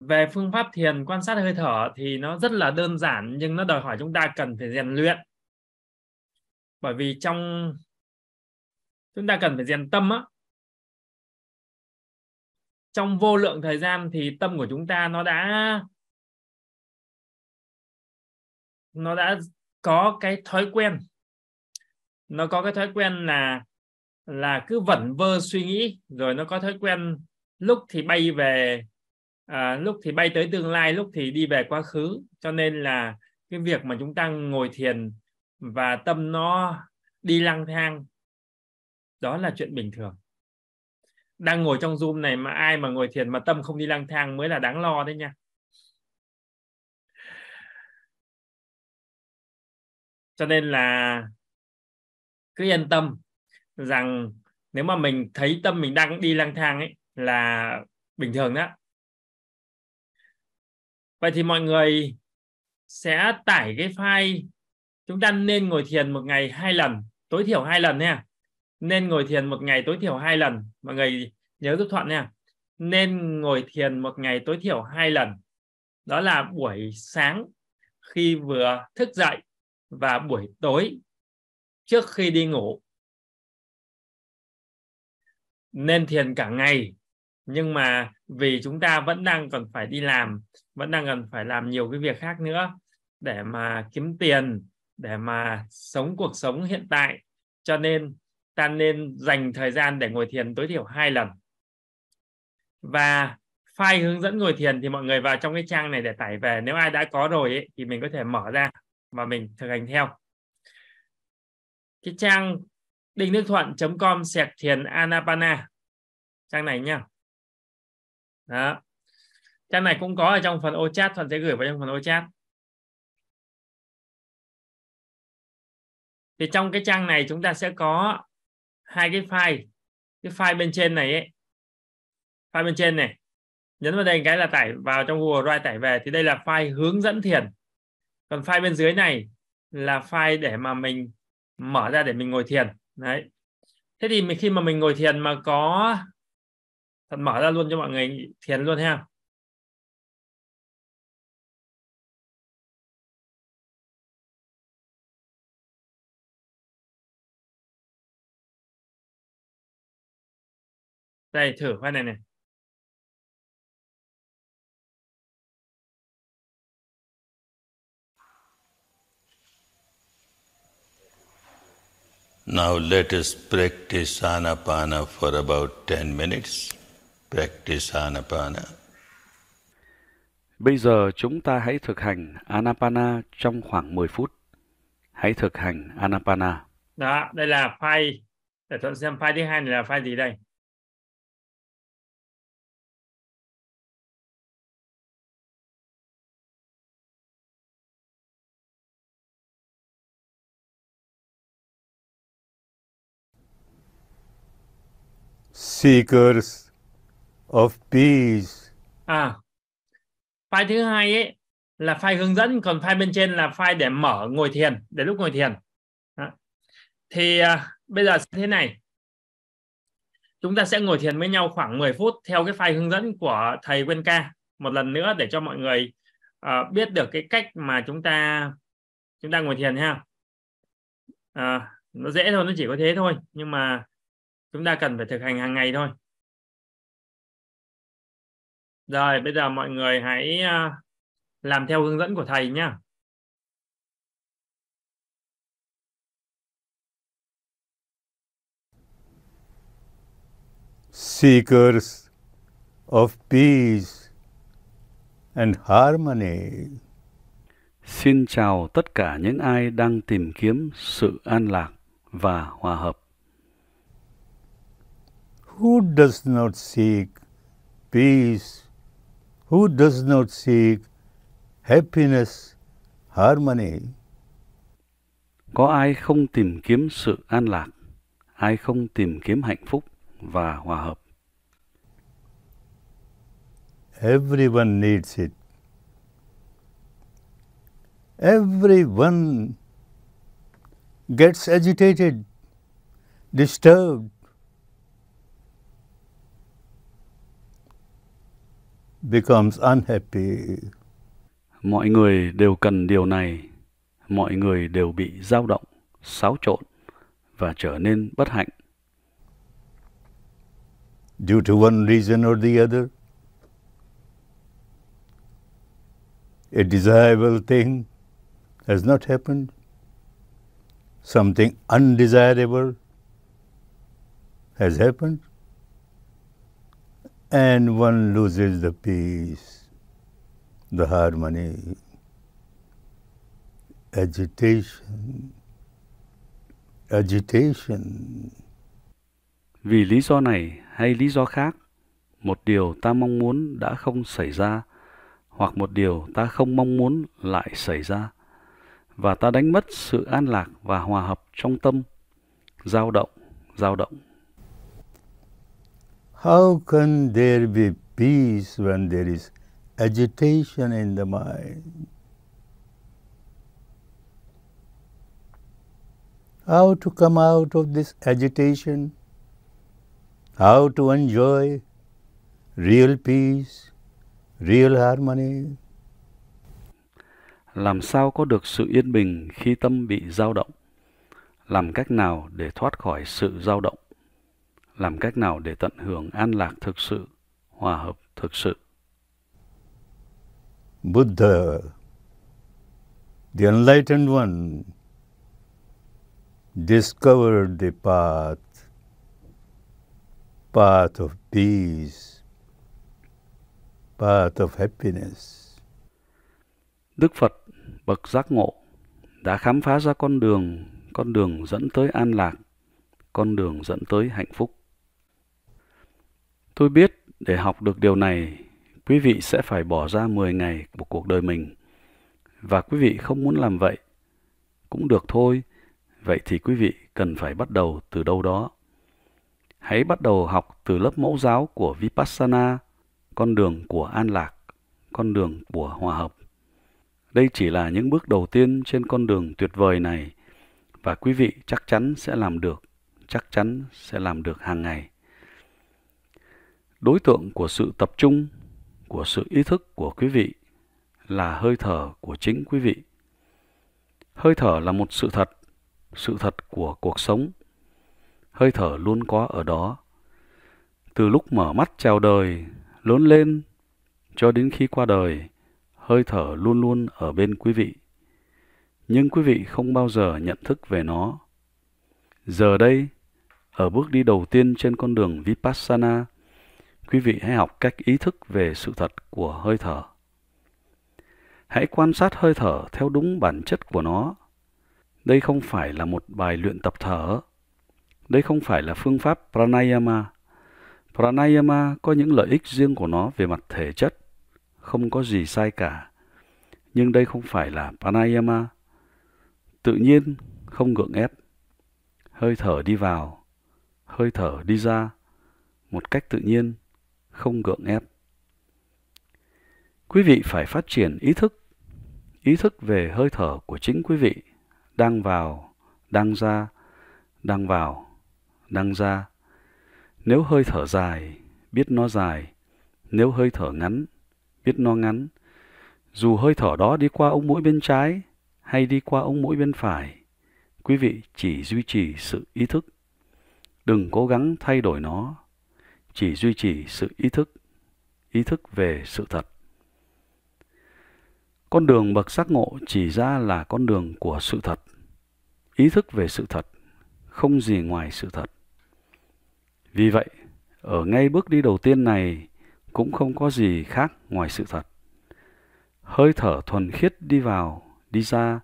về phương pháp thiền quan sát hơi thở thì nó rất là đơn giản nhưng nó đòi hỏi chúng ta cần phải rèn luyện bởi vì trong chúng ta cần phải rèn tâm á trong vô lượng thời gian thì tâm của chúng ta nó đã nó đã có cái thói quen nó có cái thói quen là là cứ vẩn vơ suy nghĩ rồi nó có thói quen lúc thì bay về à, lúc thì bay tới tương lai lúc thì đi về quá khứ cho nên là cái việc mà chúng ta ngồi thiền và tâm nó đi lang thang đó là chuyện bình thường đang ngồi trong zoom này mà ai mà ngồi thiền mà tâm không đi lang thang mới là đáng lo đấy nha cho nên là cứ yên tâm rằng nếu mà mình thấy tâm mình đang đi lang thang ấy là bình thường đó vậy thì mọi người sẽ tải cái file chúng ta nên ngồi thiền một ngày hai lần tối thiểu hai lần nha nên ngồi thiền một ngày tối thiểu hai lần mọi người nhớ giúp thuận nha nên ngồi thiền một ngày tối thiểu hai lần đó là buổi sáng khi vừa thức dậy và buổi tối trước khi đi ngủ nên thiền cả ngày nhưng mà vì chúng ta vẫn đang còn phải đi làm vẫn đang cần phải làm nhiều cái việc khác nữa để mà kiếm tiền để mà sống cuộc sống hiện tại cho nên ta nên dành thời gian để ngồi thiền tối thiểu hai lần và file hướng dẫn ngồi thiền thì mọi người vào trong cái trang này để tải về nếu ai đã có rồi ấy, thì mình có thể mở ra và mình thực hành theo cái trang đinh đức thuận com sẹt thiền anapana trang này nha đó trang này cũng có ở trong phần ô chat thuận sẽ gửi vào trong phần ô chat thì trong cái trang này chúng ta sẽ có hai cái file cái file bên trên này ấy. file bên trên này nhấn vào đây cái là tải vào trong Google Drive tải về thì đây là file hướng dẫn thiền còn file bên dưới này là file để mà mình mở ra để mình ngồi thiền đấy thế thì mình, khi mà mình ngồi thiền mà có thật mở ra luôn cho mọi người thiền luôn ha đây thử cái này này Now let us practice anapana for about 10 minutes. Practice Anapana. Bây giờ chúng ta hãy thực hành Anapana trong khoảng 10 phút. Hãy thực hành Anapana. Đó, đây là file. Để Thuận xem file thứ hai này là file gì đây? Seekers of peace. À, file thứ hai ấy là file hướng dẫn, còn file bên trên là file để mở ngồi thiền, để lúc ngồi thiền. Đó. Thì à, bây giờ thế này. Chúng ta sẽ ngồi thiền với nhau khoảng 10 phút theo cái file hướng dẫn của thầy Quên Ca một lần nữa để cho mọi người à, biết được cái cách mà chúng ta chúng ta ngồi thiền ha. À, nó dễ thôi, nó chỉ có thế thôi, nhưng mà chúng ta cần phải thực hành hàng ngày thôi. Rồi bây giờ mọi người hãy à, làm theo hướng dẫn của thầy nhé. Seekers of peace and harmony. Xin chào tất cả những ai đang tìm kiếm sự an lạc và hòa hợp. Who does not seek peace Who does not seek happiness, harmony? Có ai không tìm kiếm sự an lạc, ai không tìm kiếm hạnh phúc và hòa hợp? Everyone needs it. Everyone gets agitated, disturbed, becomes unhappy. Mọi người đều cần điều này. Mọi người đều bị dao động, xáo trộn và trở nên bất hạnh. Due to one reason or the other. A desirable thing has not happened. Something undesirable has happened and one loses the peace, the harmony, agitation, agitation. Vì lý do này hay lý do khác, một điều ta mong muốn đã không xảy ra hoặc một điều ta không mong muốn lại xảy ra và ta đánh mất sự an lạc và hòa hợp trong tâm, dao động, dao động. How can there be peace when there is agitation in the mind? How to come out of this agitation? How to enjoy real peace, real harmony? Làm sao có được sự yên bình khi tâm bị dao động? Làm cách nào để thoát khỏi sự dao động? làm cách nào để tận hưởng an lạc thực sự, hòa hợp thực sự. Buddha, the enlightened one, discovered the path, path of peace, path of happiness. Đức Phật, bậc giác ngộ, đã khám phá ra con đường, con đường dẫn tới an lạc, con đường dẫn tới hạnh phúc. Tôi biết để học được điều này, quý vị sẽ phải bỏ ra 10 ngày của cuộc đời mình. Và quý vị không muốn làm vậy. Cũng được thôi, vậy thì quý vị cần phải bắt đầu từ đâu đó. Hãy bắt đầu học từ lớp mẫu giáo của Vipassana, con đường của an lạc, con đường của hòa hợp. Đây chỉ là những bước đầu tiên trên con đường tuyệt vời này và quý vị chắc chắn sẽ làm được, chắc chắn sẽ làm được hàng ngày đối tượng của sự tập trung của sự ý thức của quý vị là hơi thở của chính quý vị hơi thở là một sự thật sự thật của cuộc sống hơi thở luôn có ở đó từ lúc mở mắt chào đời lớn lên cho đến khi qua đời hơi thở luôn luôn ở bên quý vị nhưng quý vị không bao giờ nhận thức về nó giờ đây ở bước đi đầu tiên trên con đường vipassana Quý vị hãy học cách ý thức về sự thật của hơi thở. Hãy quan sát hơi thở theo đúng bản chất của nó. Đây không phải là một bài luyện tập thở. Đây không phải là phương pháp pranayama. Pranayama có những lợi ích riêng của nó về mặt thể chất, không có gì sai cả. Nhưng đây không phải là pranayama. Tự nhiên, không gượng ép. Hơi thở đi vào, hơi thở đi ra một cách tự nhiên không gượng ép. Quý vị phải phát triển ý thức, ý thức về hơi thở của chính quý vị, đang vào, đang ra, đang vào, đang ra. Nếu hơi thở dài, biết nó dài, nếu hơi thở ngắn, biết nó ngắn. Dù hơi thở đó đi qua ống mũi bên trái hay đi qua ống mũi bên phải, quý vị chỉ duy trì sự ý thức. Đừng cố gắng thay đổi nó chỉ duy trì sự ý thức, ý thức về sự thật. Con đường bậc giác ngộ chỉ ra là con đường của sự thật. Ý thức về sự thật, không gì ngoài sự thật. Vì vậy, ở ngay bước đi đầu tiên này cũng không có gì khác ngoài sự thật. Hơi thở thuần khiết đi vào, đi ra,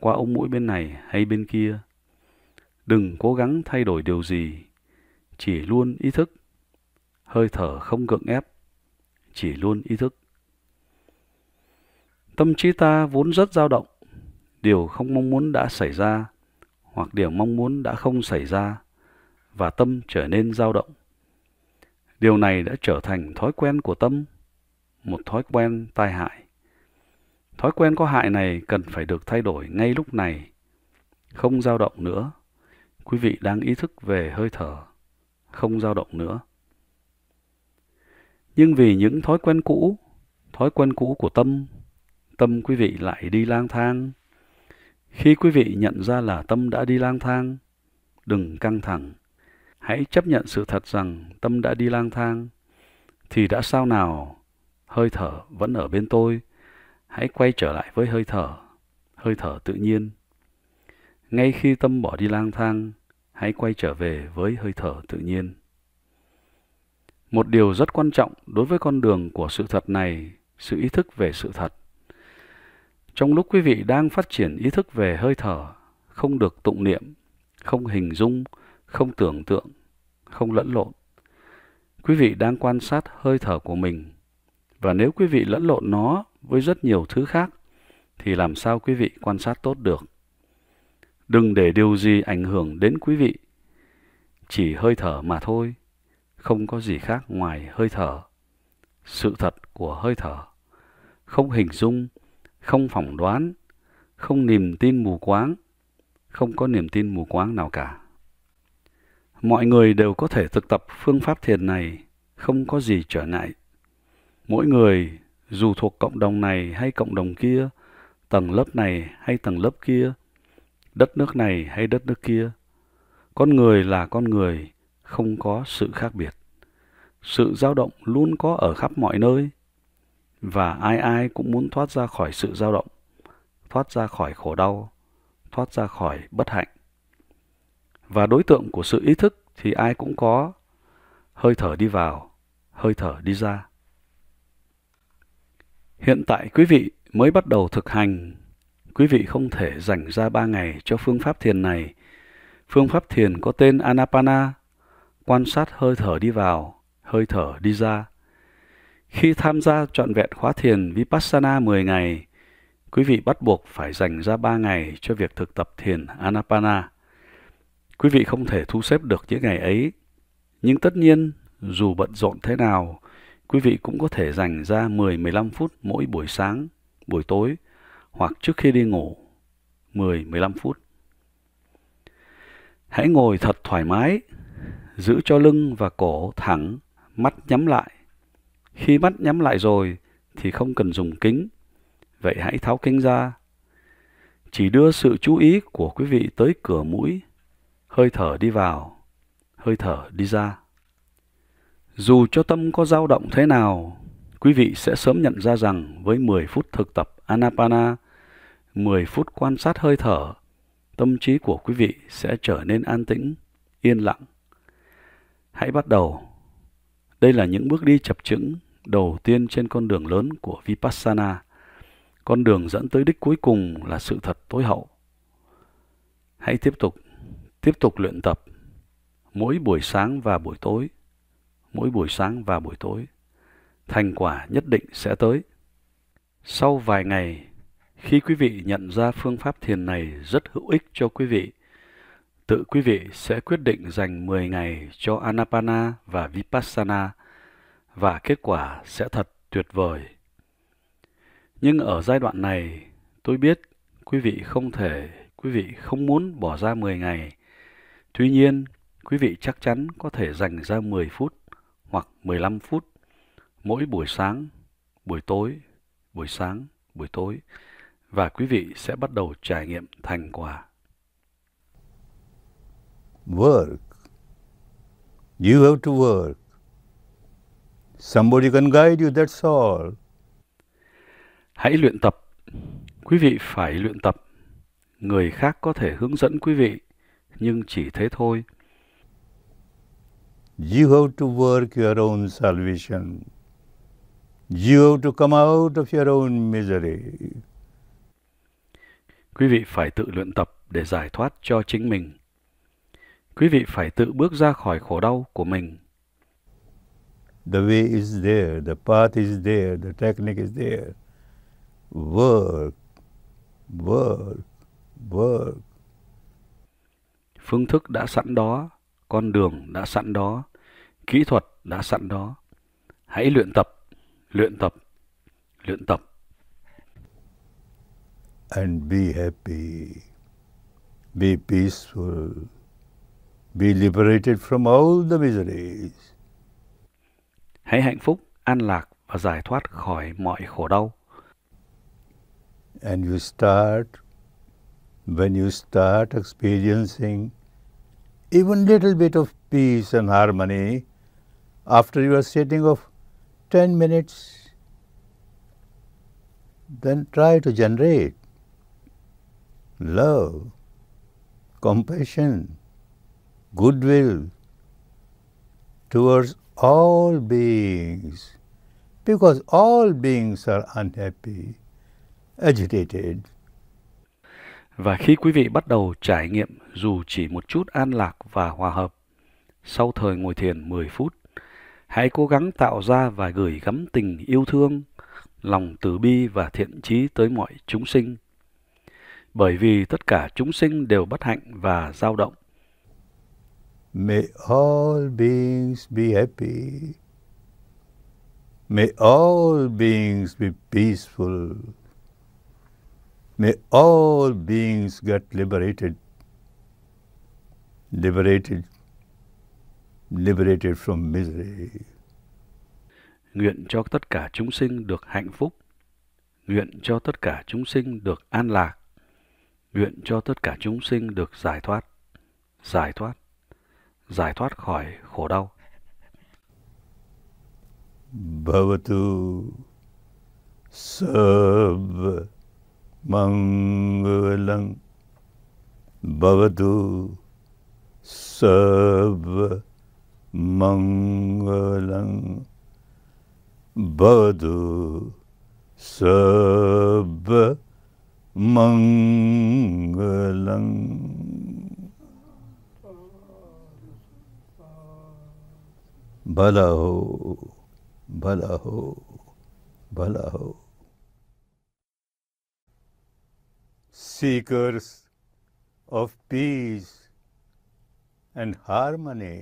qua ống mũi bên này hay bên kia. Đừng cố gắng thay đổi điều gì, chỉ luôn ý thức hơi thở không gượng ép, chỉ luôn ý thức. Tâm trí ta vốn rất dao động, điều không mong muốn đã xảy ra hoặc điều mong muốn đã không xảy ra và tâm trở nên dao động. Điều này đã trở thành thói quen của tâm, một thói quen tai hại. Thói quen có hại này cần phải được thay đổi ngay lúc này, không dao động nữa. Quý vị đang ý thức về hơi thở, không dao động nữa nhưng vì những thói quen cũ thói quen cũ của tâm tâm quý vị lại đi lang thang khi quý vị nhận ra là tâm đã đi lang thang đừng căng thẳng hãy chấp nhận sự thật rằng tâm đã đi lang thang thì đã sao nào hơi thở vẫn ở bên tôi hãy quay trở lại với hơi thở hơi thở tự nhiên ngay khi tâm bỏ đi lang thang hãy quay trở về với hơi thở tự nhiên một điều rất quan trọng đối với con đường của sự thật này sự ý thức về sự thật trong lúc quý vị đang phát triển ý thức về hơi thở không được tụng niệm không hình dung không tưởng tượng không lẫn lộn quý vị đang quan sát hơi thở của mình và nếu quý vị lẫn lộn nó với rất nhiều thứ khác thì làm sao quý vị quan sát tốt được đừng để điều gì ảnh hưởng đến quý vị chỉ hơi thở mà thôi không có gì khác ngoài hơi thở, sự thật của hơi thở, không hình dung, không phỏng đoán, không niềm tin mù quáng, không có niềm tin mù quáng nào cả. Mọi người đều có thể thực tập phương pháp thiền này, không có gì trở ngại. Mỗi người, dù thuộc cộng đồng này hay cộng đồng kia, tầng lớp này hay tầng lớp kia, đất nước này hay đất nước kia, con người là con người, không có sự khác biệt. Sự dao động luôn có ở khắp mọi nơi và ai ai cũng muốn thoát ra khỏi sự dao động, thoát ra khỏi khổ đau, thoát ra khỏi bất hạnh. Và đối tượng của sự ý thức thì ai cũng có hơi thở đi vào, hơi thở đi ra. Hiện tại quý vị mới bắt đầu thực hành, quý vị không thể dành ra ba ngày cho phương pháp thiền này. Phương pháp thiền có tên Anapana quan sát hơi thở đi vào, hơi thở đi ra. Khi tham gia trọn vẹn khóa thiền Vipassana 10 ngày, quý vị bắt buộc phải dành ra 3 ngày cho việc thực tập thiền Anapana. Quý vị không thể thu xếp được những ngày ấy, nhưng tất nhiên dù bận rộn thế nào, quý vị cũng có thể dành ra 10-15 phút mỗi buổi sáng, buổi tối hoặc trước khi đi ngủ, 10-15 phút. Hãy ngồi thật thoải mái giữ cho lưng và cổ thẳng, mắt nhắm lại. Khi mắt nhắm lại rồi thì không cần dùng kính, vậy hãy tháo kính ra. Chỉ đưa sự chú ý của quý vị tới cửa mũi, hơi thở đi vào, hơi thở đi ra. Dù cho tâm có dao động thế nào, quý vị sẽ sớm nhận ra rằng với 10 phút thực tập Anapana, 10 phút quan sát hơi thở, tâm trí của quý vị sẽ trở nên an tĩnh, yên lặng. Hãy bắt đầu. Đây là những bước đi chập chững đầu tiên trên con đường lớn của Vipassana. Con đường dẫn tới đích cuối cùng là sự thật tối hậu. Hãy tiếp tục, tiếp tục luyện tập. Mỗi buổi sáng và buổi tối, mỗi buổi sáng và buổi tối, thành quả nhất định sẽ tới. Sau vài ngày, khi quý vị nhận ra phương pháp thiền này rất hữu ích cho quý vị, tự quý vị sẽ quyết định dành 10 ngày cho Anapana và Vipassana và kết quả sẽ thật tuyệt vời. Nhưng ở giai đoạn này, tôi biết quý vị không thể, quý vị không muốn bỏ ra 10 ngày. Tuy nhiên, quý vị chắc chắn có thể dành ra 10 phút hoặc 15 phút mỗi buổi sáng, buổi tối, buổi sáng, buổi tối và quý vị sẽ bắt đầu trải nghiệm thành quả work. You have to work. Somebody can guide you, that's all. Hãy luyện tập. Quý vị phải luyện tập. Người khác có thể hướng dẫn quý vị, nhưng chỉ thế thôi. You have to work your own salvation. You have to come out of your own misery. Quý vị phải tự luyện tập để giải thoát cho chính mình. Quý vị phải tự bước ra khỏi khổ đau của mình. The way is there, the path is there, the technique is there. Work, work, work. Phương thức đã sẵn đó, con đường đã sẵn đó, kỹ thuật đã sẵn đó. Hãy luyện tập, luyện tập, luyện tập. And be happy, be peaceful. be liberated from all the miseries. Hãy hạnh phúc, an lạc và giải thoát khỏi mọi khổ đau. And you start, when you start experiencing even little bit of peace and harmony after your sitting of 10 minutes, then try to generate love, compassion, goodwill towards all beings because all beings are unhappy, agitated. Và khi quý vị bắt đầu trải nghiệm dù chỉ một chút an lạc và hòa hợp, sau thời ngồi thiền 10 phút, hãy cố gắng tạo ra và gửi gắm tình yêu thương, lòng từ bi và thiện trí tới mọi chúng sinh. Bởi vì tất cả chúng sinh đều bất hạnh và dao động May all beings be happy. May all beings be peaceful. May all beings get liberated, liberated, liberated from misery. Nguyện cho tất cả chúng sinh được hạnh phúc. Nguyện cho tất cả chúng sinh được an lạc. Nguyện cho tất cả chúng sinh được giải thoát. Giải thoát giải thoát khỏi khổ đau. Bhavatu sab Mangalang Bhavatu sab Mangalang Bhavatu sab Mangalang भला हो भला हो भला हो seekers of peace and harmony.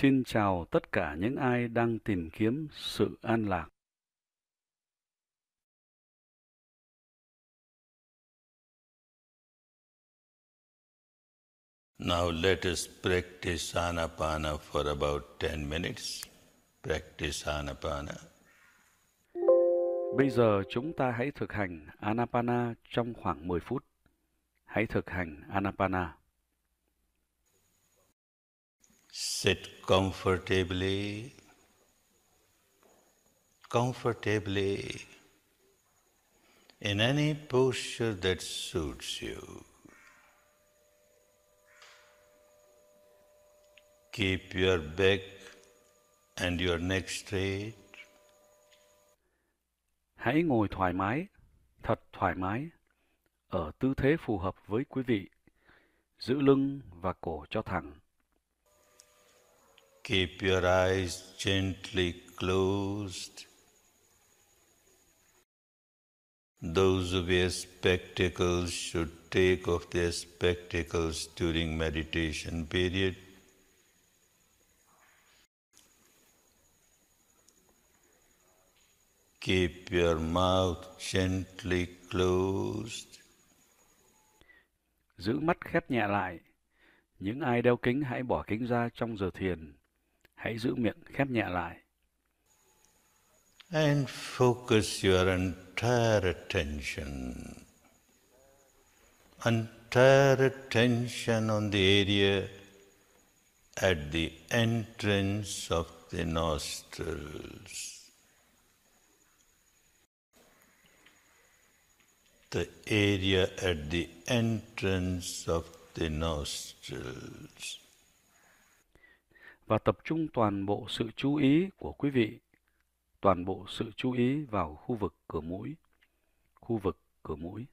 Xin chào tất cả những ai đang tìm kiếm sự an lạc Now let us practice anapana for about 10 minutes. Practice anapana. Bây giờ chúng ta hãy thực hành anapana trong khoảng 10 phút. Hãy thực hành anapana. Sit comfortably. Comfortably in any posture that suits you. Keep your back and your neck straight. Hãy ngồi thoải mái, thật thoải mái, ở tư thế phù hợp với quý vị. Giữ lưng và cổ cho thẳng. Keep your eyes gently closed. Those who wear spectacles should take off their spectacles during meditation period. Keep your mouth gently closed. Giữ mắt khép nhẹ lại. Những ai đeo kính hãy bỏ kính ra trong giờ thiền. Hãy giữ miệng khép nhẹ lại. And focus your entire attention. Entire attention on the area at the entrance of the nostrils. the area at the entrance of the nostrils. Và tập trung toàn bộ sự chú ý của quý vị, toàn bộ sự chú ý vào khu vực cửa mũi, khu vực cửa mũi.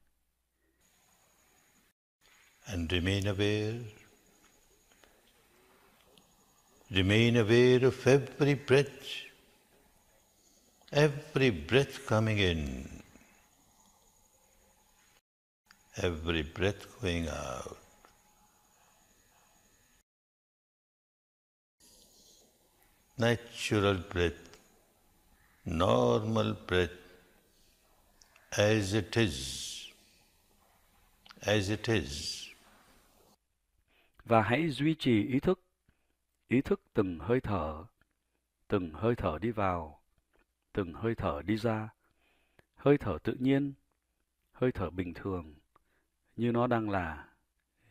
And remain aware. Remain aware of every breath, every breath coming in every breath going out. Natural breath, normal breath, as it is, as it is. Và hãy duy trì ý thức, ý thức từng hơi thở, từng hơi thở đi vào, từng hơi thở đi ra, hơi thở tự nhiên, hơi thở bình thường như nó đang là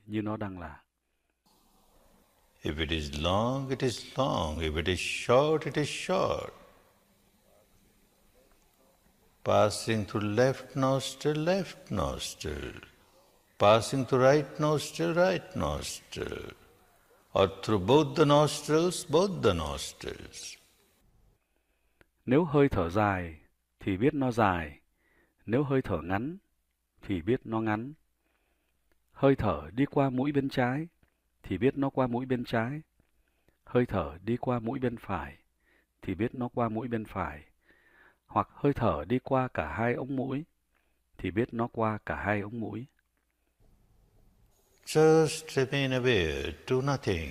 như nó đang là if it is long it is long if it is short it is short passing through left nostril left nostril passing through right nostril right nostril or through both the nostrils both the nostrils nếu hơi thở dài thì biết nó dài nếu hơi thở ngắn thì biết nó ngắn Hơi thở đi qua mũi bên trái thì biết nó qua mũi bên trái. Hơi thở đi qua mũi bên phải thì biết nó qua mũi bên phải. Hoặc hơi thở đi qua cả hai ống mũi thì biết nó qua cả hai ống mũi. Just dripping away to nothing.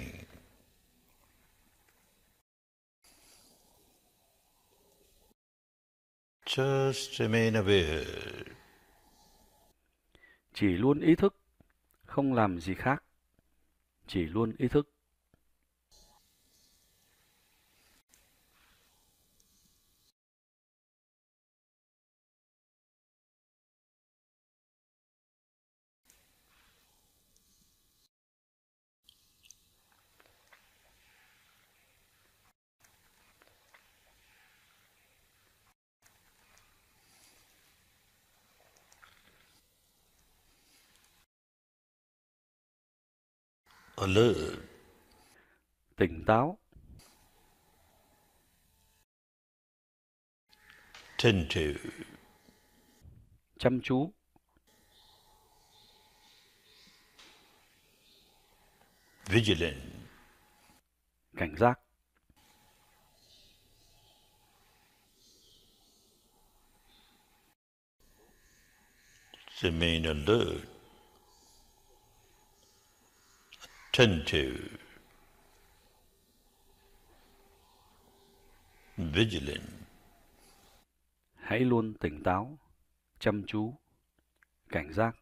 Just remain aware. Chỉ luôn ý thức không làm gì khác, chỉ luôn ý thức alert. Tỉnh táo. Tend to. Chăm chú. Vigilant. Cảnh giác. Remain alert. tend to. Vigilant. Hãy luôn tỉnh táo, chăm chú, cảnh giác.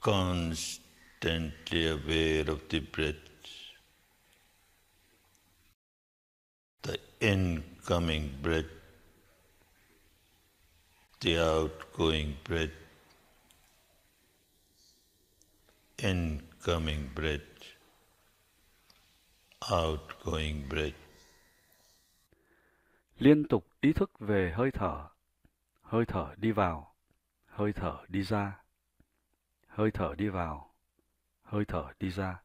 Constantly aware of the breath, the incoming breath, the outgoing breath, incoming breath, outgoing breath. Liên tục ý thức về hơi thở, hơi thở đi vào, hơi thở đi ra, hơi thở đi vào, hơi thở đi ra.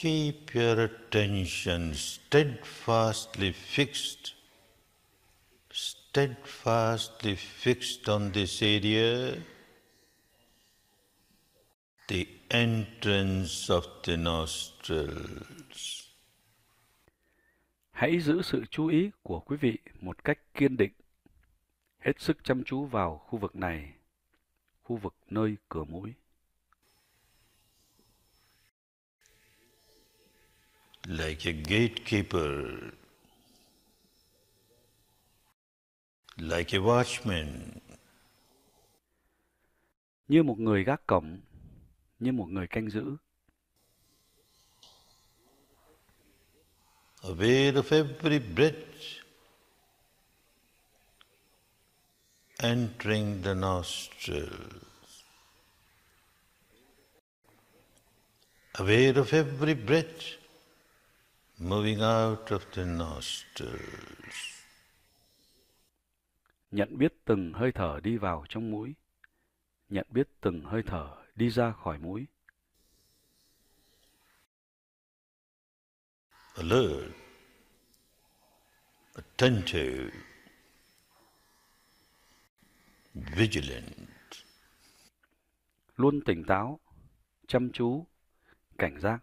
Keep your attention steadfastly fixed, steadfastly fixed on this area, the entrance of the nostrils. Hãy giữ sự chú ý của quý vị một cách kiên định, hết sức chăm chú vào khu vực này, khu vực nơi cửa mũi. like a gatekeeper, like a watchman, như một người gác cổng, như một người canh giữ. Aware of every breath entering the nostrils. aware of every breath moving out of the nostrils. Nhận biết từng hơi thở đi vào trong mũi, nhận biết từng hơi thở đi ra khỏi mũi. Alert, attentive, vigilant. Luôn tỉnh táo, chăm chú, cảnh giác.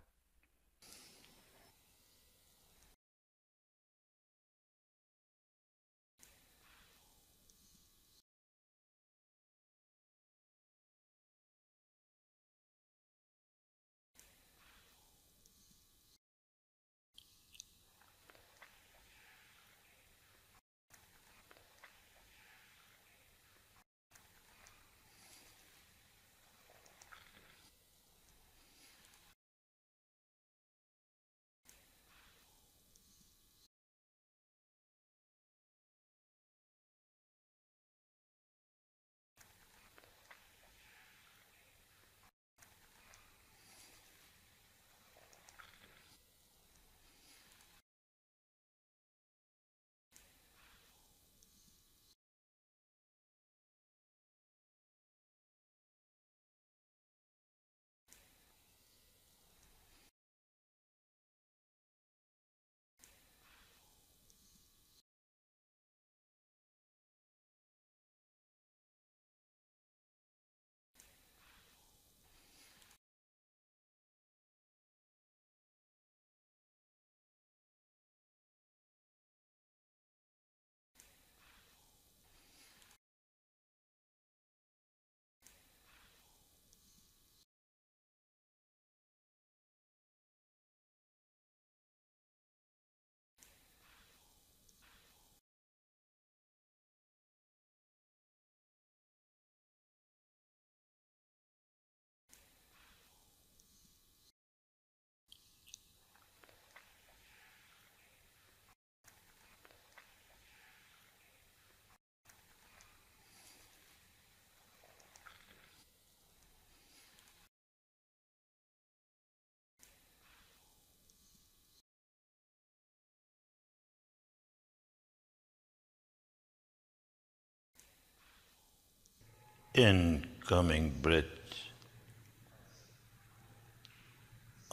incoming breath,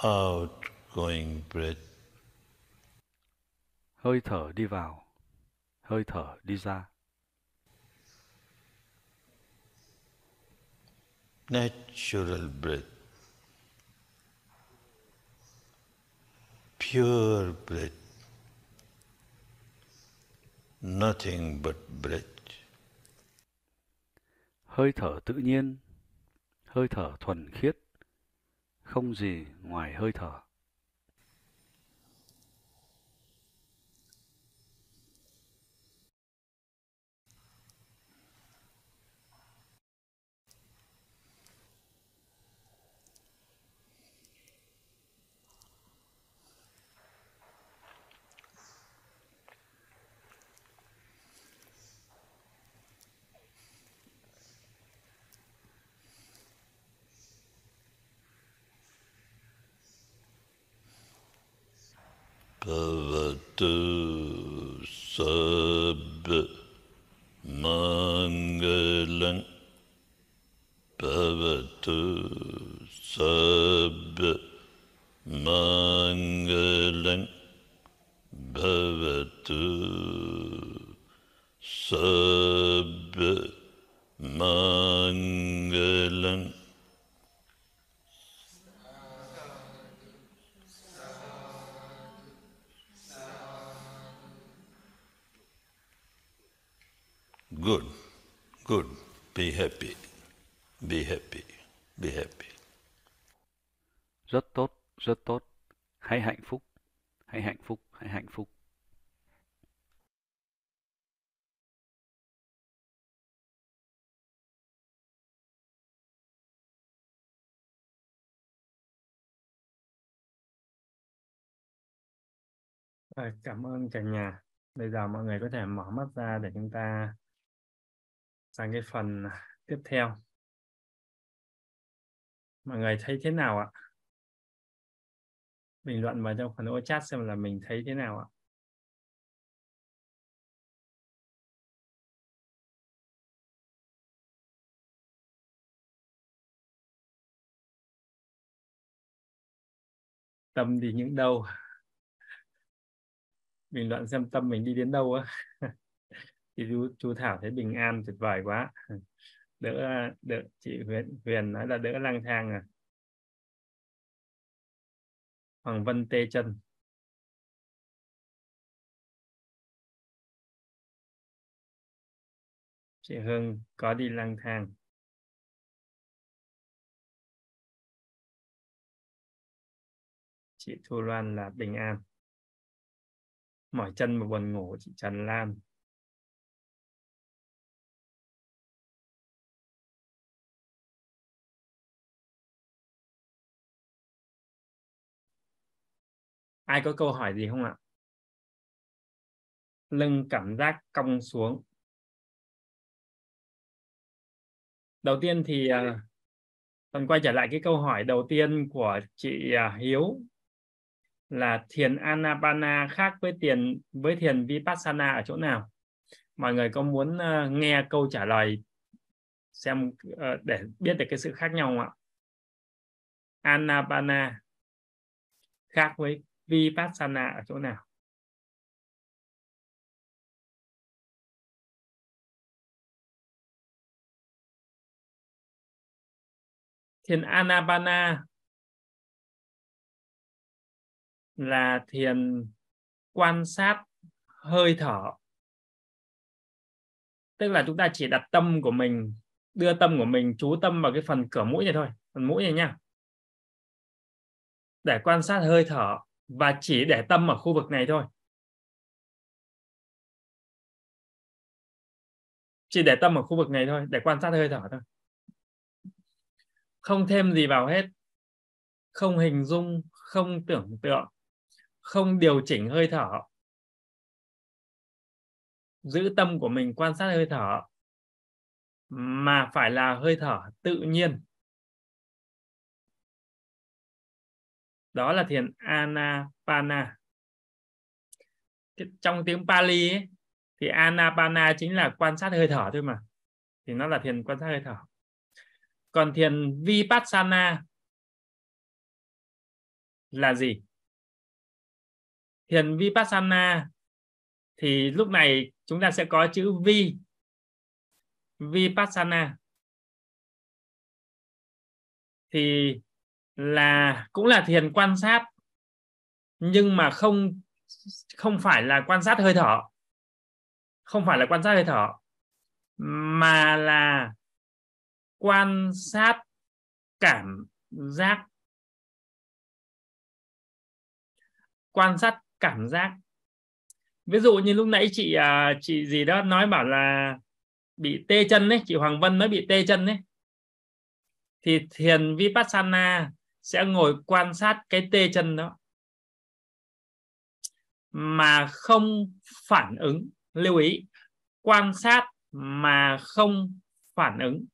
outgoing breath. Hơi thở đi vào, hơi thở đi ra. Natural breath. Pure breath. Nothing but breath. hơi thở tự nhiên hơi thở thuần khiết không gì ngoài hơi thở भवतु सब मङ्गलं भवतु सब मङ्गलं भवतु सब Rồi, cảm ơn cả nhà. Bây giờ mọi người có thể mở mắt ra để chúng ta sang cái phần tiếp theo. Mọi người thấy thế nào ạ? Bình luận vào trong phần ô chat xem là mình thấy thế nào ạ? Tâm đi những đâu? bình luận xem tâm mình đi đến đâu á thì chú, chú Thảo thấy bình an tuyệt vời quá đỡ đỡ chị Huyền Huyền nói là đỡ lang thang à Hoàng Vân Tê Chân chị Hương có đi lang thang chị Thu Loan là bình an mỏi chân và buồn ngủ chị Trần Lan ai có câu hỏi gì không ạ lưng cảm giác cong xuống đầu tiên thì còn à, quay trở lại cái câu hỏi đầu tiên của chị à, Hiếu là thiền Anapana khác với thiền với thiền Vipassana ở chỗ nào? Mọi người có muốn uh, nghe câu trả lời xem uh, để biết được cái sự khác nhau không ạ? Anapana khác với Vipassana ở chỗ nào? Thiền Anapana là thiền quan sát hơi thở tức là chúng ta chỉ đặt tâm của mình đưa tâm của mình chú tâm vào cái phần cửa mũi này thôi phần mũi này nha để quan sát hơi thở và chỉ để tâm ở khu vực này thôi chỉ để tâm ở khu vực này thôi để quan sát hơi thở thôi không thêm gì vào hết không hình dung không tưởng tượng không điều chỉnh hơi thở giữ tâm của mình quan sát hơi thở mà phải là hơi thở tự nhiên đó là thiền anapana trong tiếng Pali ấy, thì anapana chính là quan sát hơi thở thôi mà thì nó là thiền quan sát hơi thở còn thiền vipassana là gì thiền vipassana thì lúc này chúng ta sẽ có chữ vi vipassana thì là cũng là thiền quan sát nhưng mà không không phải là quan sát hơi thở không phải là quan sát hơi thở mà là quan sát cảm giác quan sát cảm giác ví dụ như lúc nãy chị à, chị gì đó nói bảo là bị tê chân đấy chị Hoàng Vân mới bị tê chân đấy thì thiền vipassana sẽ ngồi quan sát cái tê chân đó mà không phản ứng lưu ý quan sát mà không phản ứng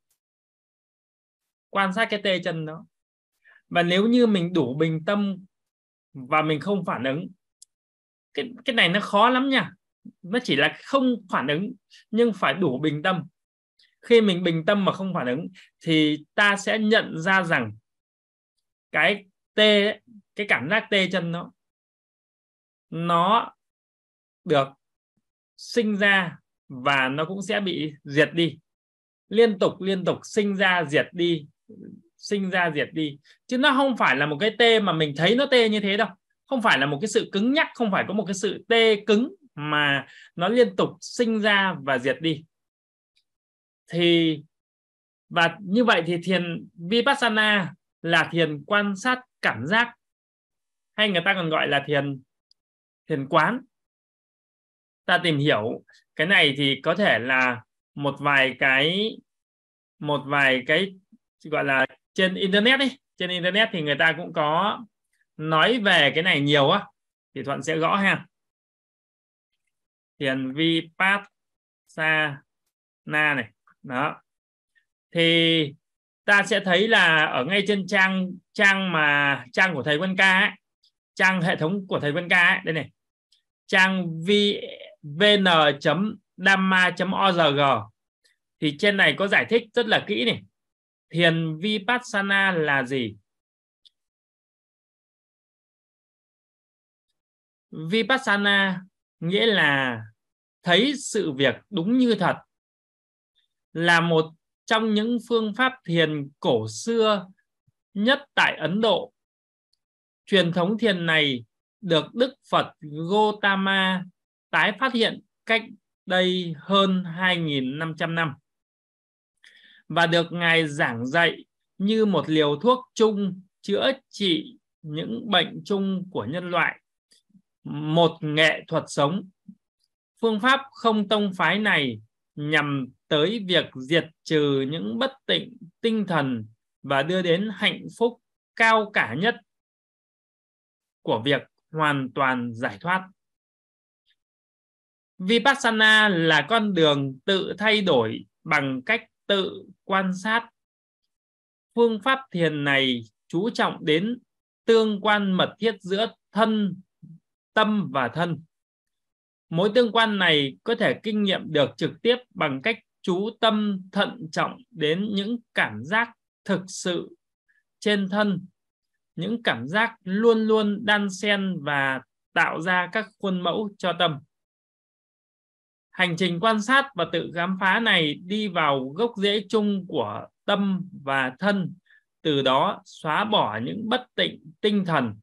quan sát cái tê chân đó và nếu như mình đủ bình tâm và mình không phản ứng cái cái này nó khó lắm nha nó chỉ là không phản ứng nhưng phải đủ bình tâm khi mình bình tâm mà không phản ứng thì ta sẽ nhận ra rằng cái tê cái cảm giác tê chân nó nó được sinh ra và nó cũng sẽ bị diệt đi liên tục liên tục sinh ra diệt đi sinh ra diệt đi chứ nó không phải là một cái tê mà mình thấy nó tê như thế đâu không phải là một cái sự cứng nhắc không phải có một cái sự tê cứng mà nó liên tục sinh ra và diệt đi thì và như vậy thì thiền vipassana là thiền quan sát cảm giác hay người ta còn gọi là thiền thiền quán ta tìm hiểu cái này thì có thể là một vài cái một vài cái gọi là trên internet đi trên internet thì người ta cũng có nói về cái này nhiều á thì thuận sẽ gõ ha thiền vi pat sa na này đó thì ta sẽ thấy là ở ngay trên trang trang mà trang của thầy Quân Ca ấy, trang hệ thống của thầy Quân Ca ấy, đây này trang vn.dhamma.org thì trên này có giải thích rất là kỹ này thiền vipassana là gì vipassana nghĩa là thấy sự việc đúng như thật là một trong những phương pháp thiền cổ xưa nhất tại Ấn Độ. Truyền thống thiền này được Đức Phật Gotama tái phát hiện cách đây hơn 2.500 năm và được Ngài giảng dạy như một liều thuốc chung chữa trị những bệnh chung của nhân loại một nghệ thuật sống phương pháp không tông phái này nhằm tới việc diệt trừ những bất tịnh tinh thần và đưa đến hạnh phúc cao cả nhất của việc hoàn toàn giải thoát. Vipassana là con đường tự thay đổi bằng cách tự quan sát. Phương pháp thiền này chú trọng đến tương quan mật thiết giữa thân tâm và thân. Mối tương quan này có thể kinh nghiệm được trực tiếp bằng cách chú tâm thận trọng đến những cảm giác thực sự trên thân, những cảm giác luôn luôn đan xen và tạo ra các khuôn mẫu cho tâm. Hành trình quan sát và tự khám phá này đi vào gốc rễ chung của tâm và thân, từ đó xóa bỏ những bất tịnh tinh thần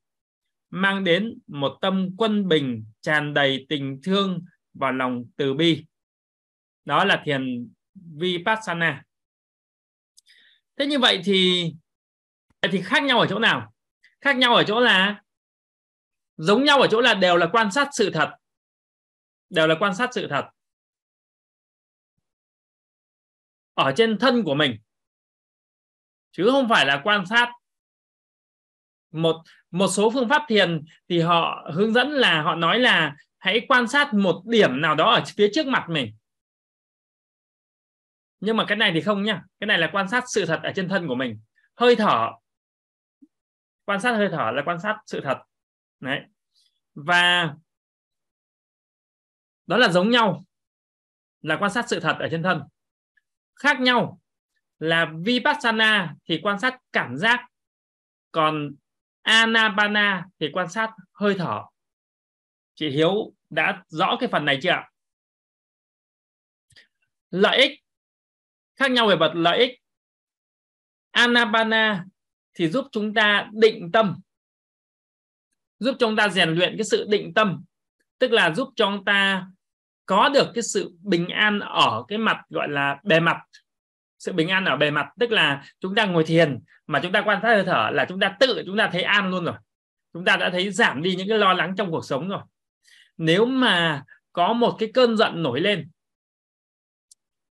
mang đến một tâm quân bình tràn đầy tình thương và lòng từ bi đó là thiền vipassana thế như vậy thì thì khác nhau ở chỗ nào khác nhau ở chỗ là giống nhau ở chỗ là đều là quan sát sự thật đều là quan sát sự thật ở trên thân của mình chứ không phải là quan sát một một số phương pháp thiền thì họ hướng dẫn là họ nói là hãy quan sát một điểm nào đó ở phía trước mặt mình nhưng mà cái này thì không nhá cái này là quan sát sự thật ở trên thân của mình hơi thở quan sát hơi thở là quan sát sự thật đấy và đó là giống nhau là quan sát sự thật ở trên thân khác nhau là vipassana thì quan sát cảm giác còn Anapana thì quan sát hơi thở. Chị Hiếu đã rõ cái phần này chưa Lợi ích khác nhau về vật lợi ích. Anapana thì giúp chúng ta định tâm. Giúp chúng ta rèn luyện cái sự định tâm, tức là giúp cho chúng ta có được cái sự bình an ở cái mặt gọi là bề mặt sự bình an ở bề mặt tức là chúng ta ngồi thiền mà chúng ta quan sát hơi thở là chúng ta tự chúng ta thấy an luôn rồi chúng ta đã thấy giảm đi những cái lo lắng trong cuộc sống rồi nếu mà có một cái cơn giận nổi lên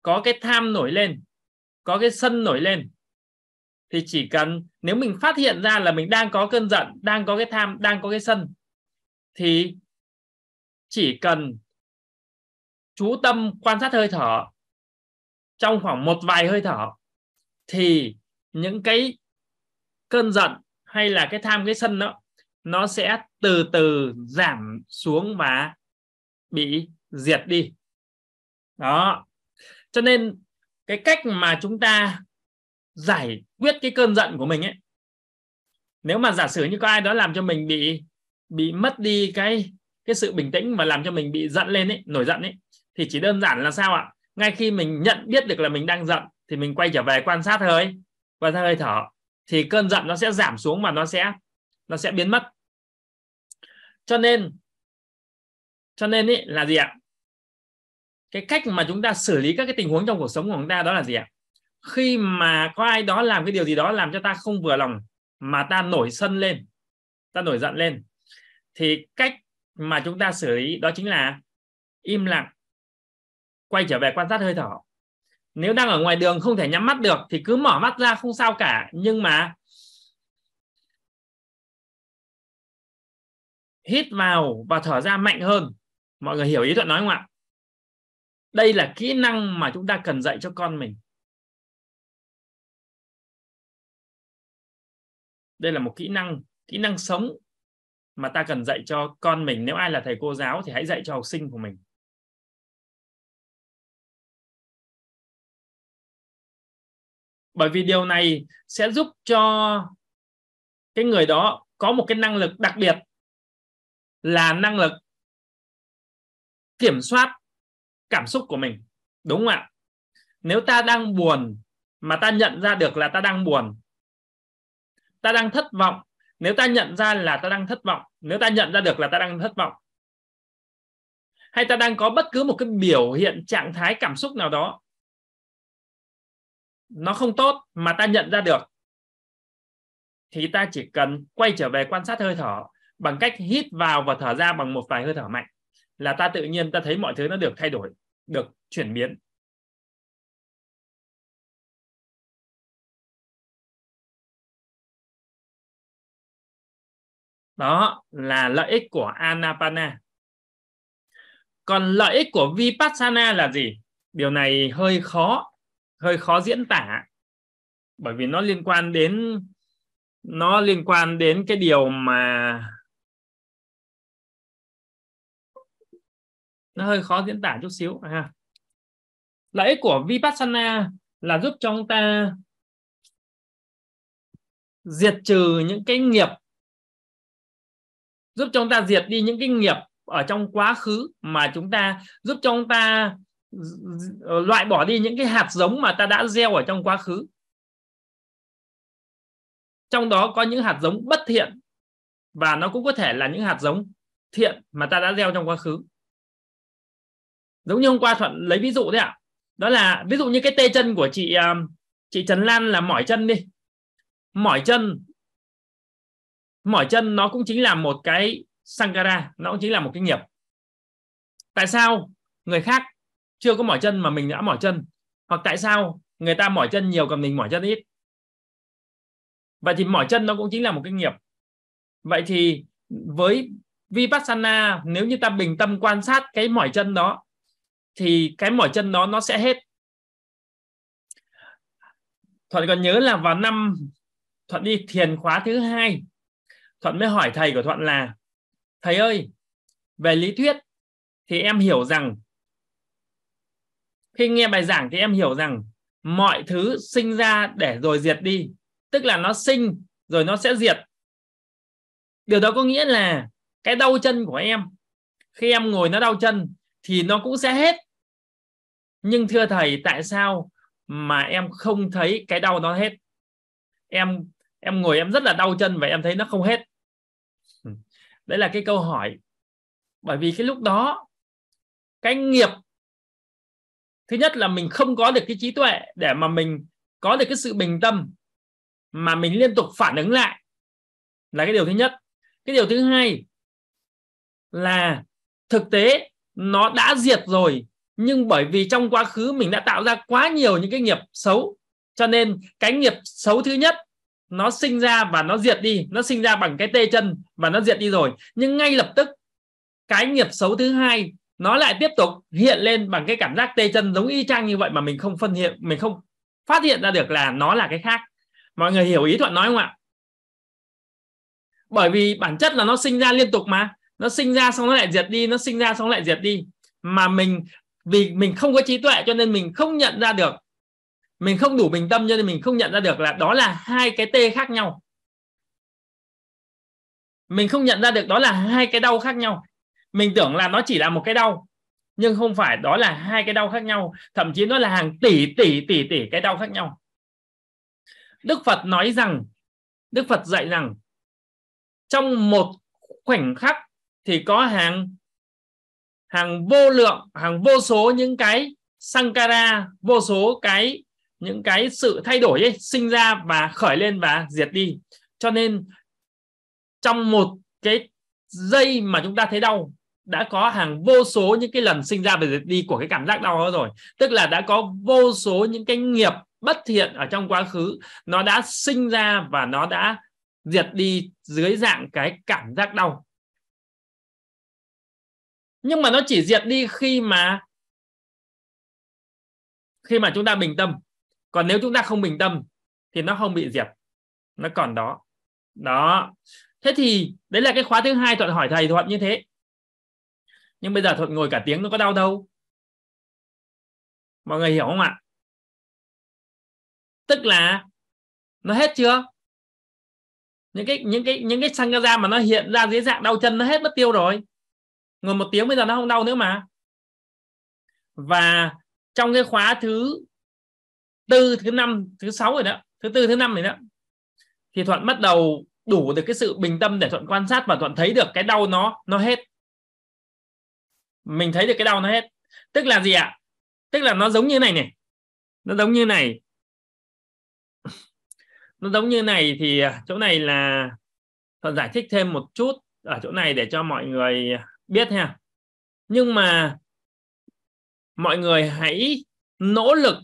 có cái tham nổi lên có cái sân nổi lên thì chỉ cần nếu mình phát hiện ra là mình đang có cơn giận đang có cái tham đang có cái sân thì chỉ cần chú tâm quan sát hơi thở trong khoảng một vài hơi thở thì những cái cơn giận hay là cái tham cái sân đó nó sẽ từ từ giảm xuống và bị diệt đi đó cho nên cái cách mà chúng ta giải quyết cái cơn giận của mình ấy nếu mà giả sử như có ai đó làm cho mình bị bị mất đi cái cái sự bình tĩnh và làm cho mình bị giận lên ấy nổi giận ấy thì chỉ đơn giản là sao ạ ngay khi mình nhận biết được là mình đang giận thì mình quay trở về quan sát hơi và ra hơi thở thì cơn giận nó sẽ giảm xuống và nó sẽ nó sẽ biến mất cho nên cho nên ý, là gì ạ cái cách mà chúng ta xử lý các cái tình huống trong cuộc sống của chúng ta đó là gì ạ khi mà có ai đó làm cái điều gì đó làm cho ta không vừa lòng mà ta nổi sân lên ta nổi giận lên thì cách mà chúng ta xử lý đó chính là im lặng quay trở về quan sát hơi thở nếu đang ở ngoài đường không thể nhắm mắt được thì cứ mở mắt ra không sao cả nhưng mà hít vào và thở ra mạnh hơn mọi người hiểu ý thuận nói không ạ đây là kỹ năng mà chúng ta cần dạy cho con mình đây là một kỹ năng kỹ năng sống mà ta cần dạy cho con mình nếu ai là thầy cô giáo thì hãy dạy cho học sinh của mình bởi vì điều này sẽ giúp cho cái người đó có một cái năng lực đặc biệt là năng lực kiểm soát cảm xúc của mình đúng không ạ nếu ta đang buồn mà ta nhận ra được là ta đang buồn ta đang thất vọng nếu ta nhận ra là ta đang thất vọng nếu ta nhận ra được là ta đang thất vọng hay ta đang có bất cứ một cái biểu hiện trạng thái cảm xúc nào đó nó không tốt mà ta nhận ra được thì ta chỉ cần quay trở về quan sát hơi thở bằng cách hít vào và thở ra bằng một vài hơi thở mạnh là ta tự nhiên ta thấy mọi thứ nó được thay đổi được chuyển biến đó là lợi ích của anapana còn lợi ích của vipassana là gì điều này hơi khó hơi khó diễn tả bởi vì nó liên quan đến nó liên quan đến cái điều mà nó hơi khó diễn tả chút xíu à, lợi ích của vipassana là giúp cho chúng ta diệt trừ những cái nghiệp giúp cho chúng ta diệt đi những cái nghiệp ở trong quá khứ mà chúng ta giúp cho chúng ta Ờ, loại bỏ đi những cái hạt giống mà ta đã gieo ở trong quá khứ trong đó có những hạt giống bất thiện và nó cũng có thể là những hạt giống thiện mà ta đã gieo trong quá khứ giống như hôm qua thuận lấy ví dụ đấy ạ à. đó là ví dụ như cái tê chân của chị à, chị trần lan là mỏi chân đi mỏi chân mỏi chân nó cũng chính là một cái sankara nó cũng chính là một cái nghiệp tại sao người khác chưa có mỏi chân mà mình đã mỏi chân hoặc tại sao người ta mỏi chân nhiều còn mình mỏi chân ít vậy thì mỏi chân nó cũng chính là một cái nghiệp vậy thì với vipassana nếu như ta bình tâm quan sát cái mỏi chân đó thì cái mỏi chân đó nó sẽ hết thuận còn nhớ là vào năm thuận đi thiền khóa thứ hai thuận mới hỏi thầy của thuận là thầy ơi về lý thuyết thì em hiểu rằng khi nghe bài giảng thì em hiểu rằng mọi thứ sinh ra để rồi diệt đi tức là nó sinh rồi nó sẽ diệt điều đó có nghĩa là cái đau chân của em khi em ngồi nó đau chân thì nó cũng sẽ hết nhưng thưa thầy tại sao mà em không thấy cái đau nó hết em em ngồi em rất là đau chân và em thấy nó không hết đấy là cái câu hỏi bởi vì cái lúc đó cái nghiệp thứ nhất là mình không có được cái trí tuệ để mà mình có được cái sự bình tâm mà mình liên tục phản ứng lại là cái điều thứ nhất cái điều thứ hai là thực tế nó đã diệt rồi nhưng bởi vì trong quá khứ mình đã tạo ra quá nhiều những cái nghiệp xấu cho nên cái nghiệp xấu thứ nhất nó sinh ra và nó diệt đi nó sinh ra bằng cái tê chân và nó diệt đi rồi nhưng ngay lập tức cái nghiệp xấu thứ hai nó lại tiếp tục hiện lên bằng cái cảm giác tê chân giống y chang như vậy mà mình không phân hiện mình không phát hiện ra được là nó là cái khác mọi người hiểu ý thuận nói không ạ bởi vì bản chất là nó sinh ra liên tục mà nó sinh ra xong nó lại diệt đi nó sinh ra xong lại diệt đi mà mình vì mình không có trí tuệ cho nên mình không nhận ra được mình không đủ bình tâm cho nên mình không nhận ra được là đó là hai cái tê khác nhau mình không nhận ra được đó là hai cái đau khác nhau mình tưởng là nó chỉ là một cái đau nhưng không phải đó là hai cái đau khác nhau thậm chí nó là hàng tỷ tỷ tỷ tỷ cái đau khác nhau Đức Phật nói rằng Đức Phật dạy rằng trong một khoảnh khắc thì có hàng hàng vô lượng hàng vô số những cái sankara vô số cái những cái sự thay đổi ấy, sinh ra và khởi lên và diệt đi cho nên trong một cái dây mà chúng ta thấy đau đã có hàng vô số những cái lần sinh ra và diệt đi của cái cảm giác đau đó rồi tức là đã có vô số những cái nghiệp bất thiện ở trong quá khứ nó đã sinh ra và nó đã diệt đi dưới dạng cái cảm giác đau nhưng mà nó chỉ diệt đi khi mà khi mà chúng ta bình tâm còn nếu chúng ta không bình tâm thì nó không bị diệt nó còn đó đó thế thì đấy là cái khóa thứ hai thuận hỏi thầy thuận như thế nhưng bây giờ thuận ngồi cả tiếng nó có đau đâu mọi người hiểu không ạ tức là nó hết chưa những cái những cái những cái xăng ra mà nó hiện ra dưới dạng đau chân nó hết mất tiêu rồi ngồi một tiếng bây giờ nó không đau nữa mà và trong cái khóa thứ tư thứ năm thứ sáu rồi đó thứ tư thứ năm rồi đó thì thuận bắt đầu đủ được cái sự bình tâm để thuận quan sát và thuận thấy được cái đau nó nó hết mình thấy được cái đau nó hết tức là gì ạ tức là nó giống như này này nó giống như này nó giống như này thì à, chỗ này là còn giải thích thêm một chút ở chỗ này để cho mọi người biết ha nhưng mà mọi người hãy nỗ lực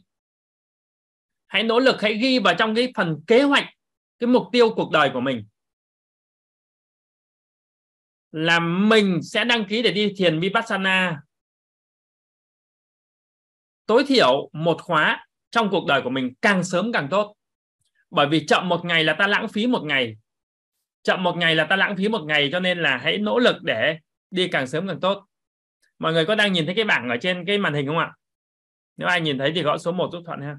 hãy nỗ lực hãy ghi vào trong cái phần kế hoạch cái mục tiêu cuộc đời của mình là mình sẽ đăng ký để đi thiền vipassana tối thiểu một khóa trong cuộc đời của mình càng sớm càng tốt bởi vì chậm một ngày là ta lãng phí một ngày chậm một ngày là ta lãng phí một ngày cho nên là hãy nỗ lực để đi càng sớm càng tốt mọi người có đang nhìn thấy cái bảng ở trên cái màn hình không ạ nếu ai nhìn thấy thì gõ số 1 giúp thuận ha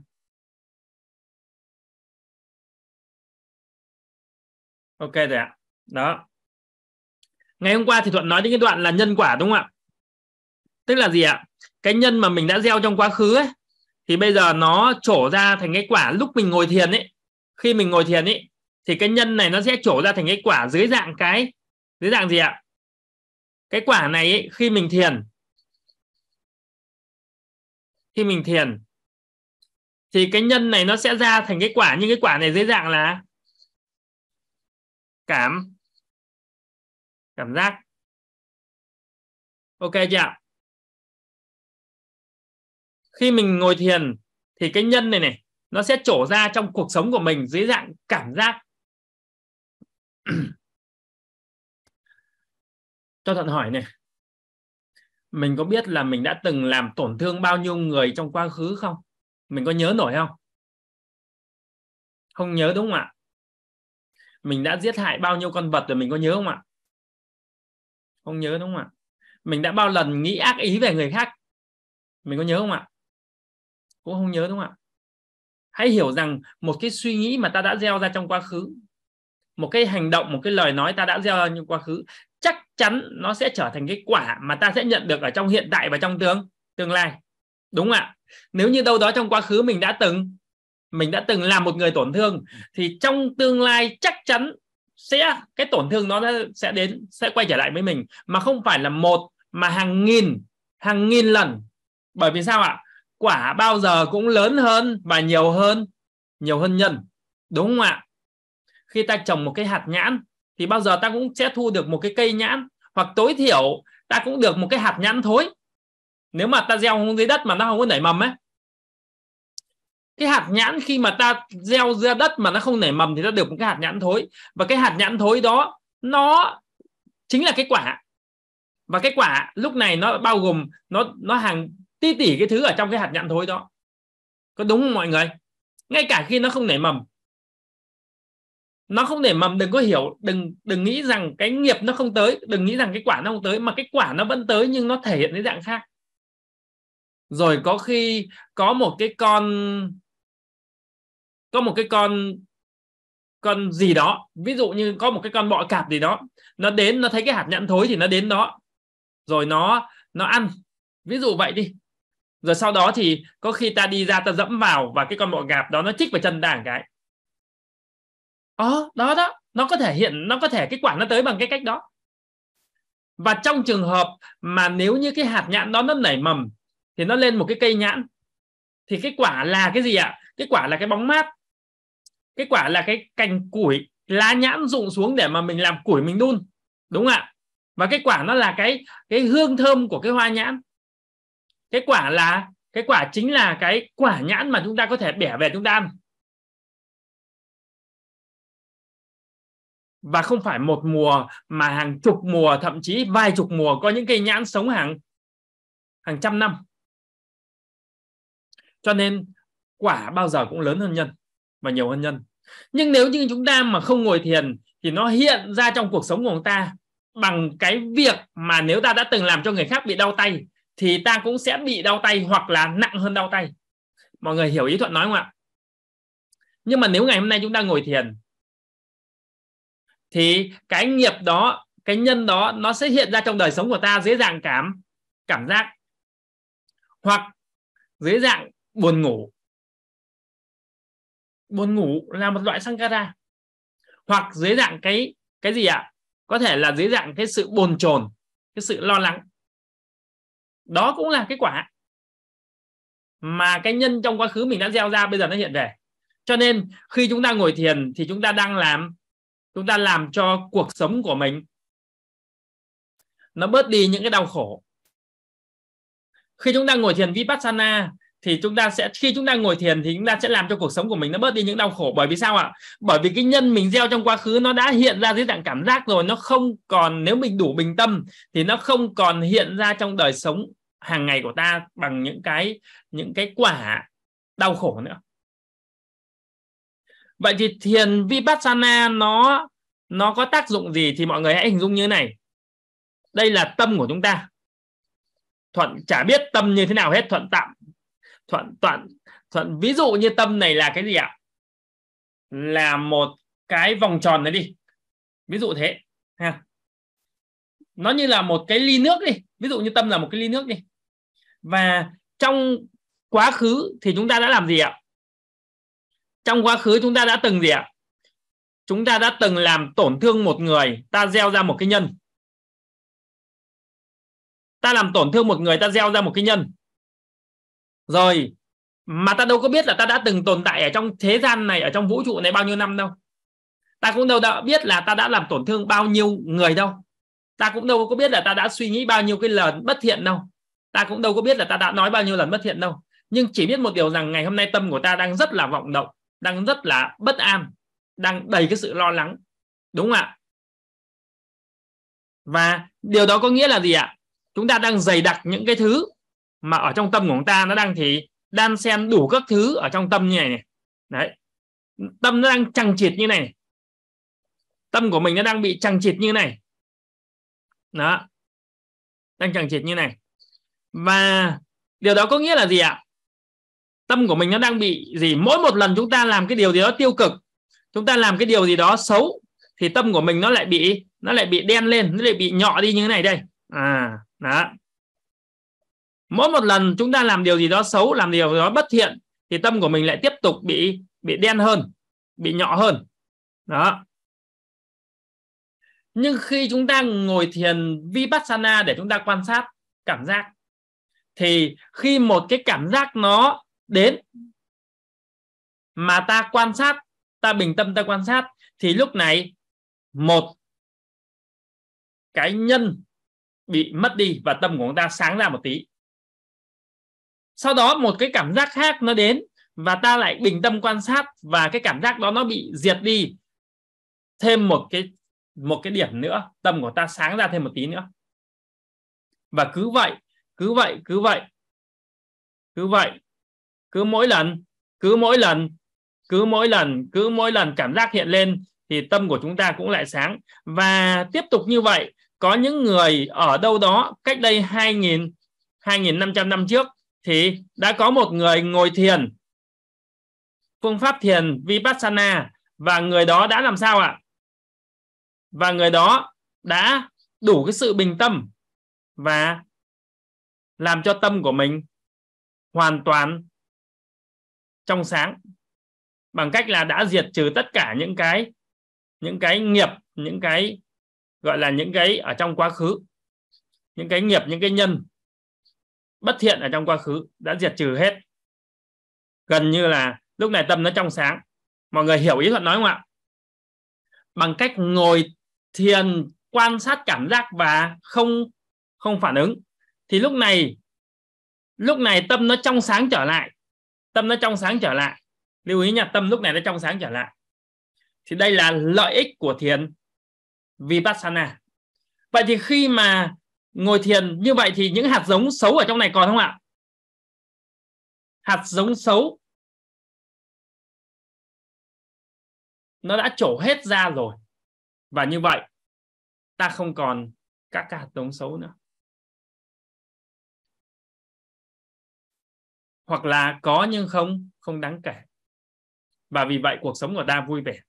ok rồi ạ đó ngày hôm qua thì thuận nói đến cái đoạn là nhân quả đúng không ạ tức là gì ạ cái nhân mà mình đã gieo trong quá khứ ấy thì bây giờ nó trổ ra thành cái quả lúc mình ngồi thiền ấy khi mình ngồi thiền ấy thì cái nhân này nó sẽ trổ ra thành cái quả dưới dạng cái dưới dạng gì ạ cái quả này ấy, khi mình thiền khi mình thiền thì cái nhân này nó sẽ ra thành cái quả nhưng cái quả này dưới dạng là cảm cảm giác ok chưa ạ khi mình ngồi thiền thì cái nhân này này nó sẽ trổ ra trong cuộc sống của mình dưới dạng cảm giác cho thuận hỏi này mình có biết là mình đã từng làm tổn thương bao nhiêu người trong quá khứ không mình có nhớ nổi không không nhớ đúng không ạ mình đã giết hại bao nhiêu con vật rồi mình có nhớ không ạ không nhớ đúng không ạ mình đã bao lần nghĩ ác ý về người khác mình có nhớ không ạ cũng không nhớ đúng không ạ hãy hiểu rằng một cái suy nghĩ mà ta đã gieo ra trong quá khứ một cái hành động một cái lời nói ta đã gieo ra trong quá khứ chắc chắn nó sẽ trở thành cái quả mà ta sẽ nhận được ở trong hiện tại và trong tương tương lai đúng không ạ nếu như đâu đó trong quá khứ mình đã từng mình đã từng làm một người tổn thương thì trong tương lai chắc chắn sẽ cái tổn thương nó sẽ đến sẽ quay trở lại với mình mà không phải là một mà hàng nghìn hàng nghìn lần bởi vì sao ạ quả bao giờ cũng lớn hơn và nhiều hơn nhiều hơn nhân đúng không ạ khi ta trồng một cái hạt nhãn thì bao giờ ta cũng sẽ thu được một cái cây nhãn hoặc tối thiểu ta cũng được một cái hạt nhãn thối nếu mà ta gieo xuống dưới đất mà nó không có nảy mầm ấy cái hạt nhãn khi mà ta gieo ra đất mà nó không nảy mầm thì ta được một cái hạt nhãn thối và cái hạt nhãn thối đó nó chính là cái quả và cái quả lúc này nó bao gồm nó nó hàng ti tỷ cái thứ ở trong cái hạt nhãn thối đó có đúng không mọi người ngay cả khi nó không nảy mầm nó không nảy mầm đừng có hiểu đừng đừng nghĩ rằng cái nghiệp nó không tới đừng nghĩ rằng cái quả nó không tới mà cái quả nó vẫn tới nhưng nó thể hiện cái dạng khác rồi có khi có một cái con có một cái con con gì đó ví dụ như có một cái con bọ cạp gì đó nó đến nó thấy cái hạt nhãn thối thì nó đến đó rồi nó nó ăn ví dụ vậy đi rồi sau đó thì có khi ta đi ra ta dẫm vào và cái con bọ cạp đó nó chích vào chân ta cái đó ờ, đó đó nó có thể hiện nó có thể cái quả nó tới bằng cái cách đó và trong trường hợp mà nếu như cái hạt nhãn đó nó nảy mầm thì nó lên một cái cây nhãn thì cái quả là cái gì ạ à? cái quả là cái bóng mát kết quả là cái cành củi lá nhãn rụng xuống để mà mình làm củi mình đun đúng không ạ và kết quả nó là cái cái hương thơm của cái hoa nhãn kết quả là cái quả chính là cái quả nhãn mà chúng ta có thể bẻ về chúng ta ăn và không phải một mùa mà hàng chục mùa thậm chí vài chục mùa có những cây nhãn sống hàng hàng trăm năm cho nên quả bao giờ cũng lớn hơn nhân và nhiều hôn nhân nhưng nếu như chúng ta mà không ngồi thiền thì nó hiện ra trong cuộc sống của chúng ta bằng cái việc mà nếu ta đã từng làm cho người khác bị đau tay thì ta cũng sẽ bị đau tay hoặc là nặng hơn đau tay mọi người hiểu ý thuận nói không ạ nhưng mà nếu ngày hôm nay chúng ta ngồi thiền thì cái nghiệp đó cái nhân đó nó sẽ hiện ra trong đời sống của ta dễ dàng cảm cảm giác hoặc dưới dạng buồn ngủ buồn ngủ là một loại sankara hoặc dưới dạng cái cái gì ạ à? có thể là dưới dạng cái sự bồn chồn cái sự lo lắng đó cũng là cái quả mà cái nhân trong quá khứ mình đã gieo ra bây giờ nó hiện về cho nên khi chúng ta ngồi thiền thì chúng ta đang làm chúng ta làm cho cuộc sống của mình nó bớt đi những cái đau khổ khi chúng ta ngồi thiền vipassana thì chúng ta sẽ khi chúng ta ngồi thiền thì chúng ta sẽ làm cho cuộc sống của mình nó bớt đi những đau khổ bởi vì sao ạ bởi vì cái nhân mình gieo trong quá khứ nó đã hiện ra dưới dạng cảm giác rồi nó không còn nếu mình đủ bình tâm thì nó không còn hiện ra trong đời sống hàng ngày của ta bằng những cái những cái quả đau khổ nữa vậy thì thiền vipassana nó nó có tác dụng gì thì mọi người hãy hình dung như này đây là tâm của chúng ta thuận chả biết tâm như thế nào hết thuận tạm thuận thuận thuận ví dụ như tâm này là cái gì ạ là một cái vòng tròn này đi ví dụ thế ha nó như là một cái ly nước đi ví dụ như tâm là một cái ly nước đi và trong quá khứ thì chúng ta đã làm gì ạ trong quá khứ chúng ta đã từng gì ạ chúng ta đã từng làm tổn thương một người ta gieo ra một cái nhân ta làm tổn thương một người ta gieo ra một cái nhân rồi mà ta đâu có biết là ta đã từng tồn tại ở trong thế gian này ở trong vũ trụ này bao nhiêu năm đâu ta cũng đâu đã biết là ta đã làm tổn thương bao nhiêu người đâu ta cũng đâu có biết là ta đã suy nghĩ bao nhiêu cái lần bất thiện đâu ta cũng đâu có biết là ta đã nói bao nhiêu lần bất thiện đâu nhưng chỉ biết một điều rằng ngày hôm nay tâm của ta đang rất là vọng động đang rất là bất an đang đầy cái sự lo lắng đúng không ạ và điều đó có nghĩa là gì ạ chúng ta đang dày đặc những cái thứ mà ở trong tâm của chúng ta nó đang thì đan xen đủ các thứ ở trong tâm như này, này. đấy tâm nó đang chằng chịt như này, tâm của mình nó đang bị chằng chịt như này đó đang chằng chịt như này và điều đó có nghĩa là gì ạ tâm của mình nó đang bị gì mỗi một lần chúng ta làm cái điều gì đó tiêu cực chúng ta làm cái điều gì đó xấu thì tâm của mình nó lại bị nó lại bị đen lên nó lại bị nhọ đi như thế này đây à đó mỗi một lần chúng ta làm điều gì đó xấu làm điều gì đó bất thiện thì tâm của mình lại tiếp tục bị bị đen hơn bị nhỏ hơn đó nhưng khi chúng ta ngồi thiền vipassana để chúng ta quan sát cảm giác thì khi một cái cảm giác nó đến mà ta quan sát ta bình tâm ta quan sát thì lúc này một cái nhân bị mất đi và tâm của chúng ta sáng ra một tí sau đó một cái cảm giác khác nó đến và ta lại bình tâm quan sát và cái cảm giác đó nó bị diệt đi thêm một cái một cái điểm nữa tâm của ta sáng ra thêm một tí nữa và cứ vậy cứ vậy cứ vậy cứ vậy cứ mỗi lần cứ mỗi lần cứ mỗi lần cứ mỗi lần cảm giác hiện lên thì tâm của chúng ta cũng lại sáng và tiếp tục như vậy có những người ở đâu đó cách đây 2.000 2.500 năm trước thì đã có một người ngồi thiền phương pháp thiền vipassana và người đó đã làm sao ạ và người đó đã đủ cái sự bình tâm và làm cho tâm của mình hoàn toàn trong sáng bằng cách là đã diệt trừ tất cả những cái những cái nghiệp những cái gọi là những cái ở trong quá khứ những cái nghiệp những cái nhân bất thiện ở trong quá khứ đã diệt trừ hết gần như là lúc này tâm nó trong sáng mọi người hiểu ý thuận nói không ạ bằng cách ngồi thiền quan sát cảm giác và không không phản ứng thì lúc này lúc này tâm nó trong sáng trở lại tâm nó trong sáng trở lại lưu ý nhà tâm lúc này nó trong sáng trở lại thì đây là lợi ích của thiền vipassana vậy thì khi mà ngồi thiền như vậy thì những hạt giống xấu ở trong này còn không ạ hạt giống xấu nó đã trổ hết ra rồi và như vậy ta không còn các hạt giống xấu nữa hoặc là có nhưng không không đáng kể và vì vậy cuộc sống của ta vui vẻ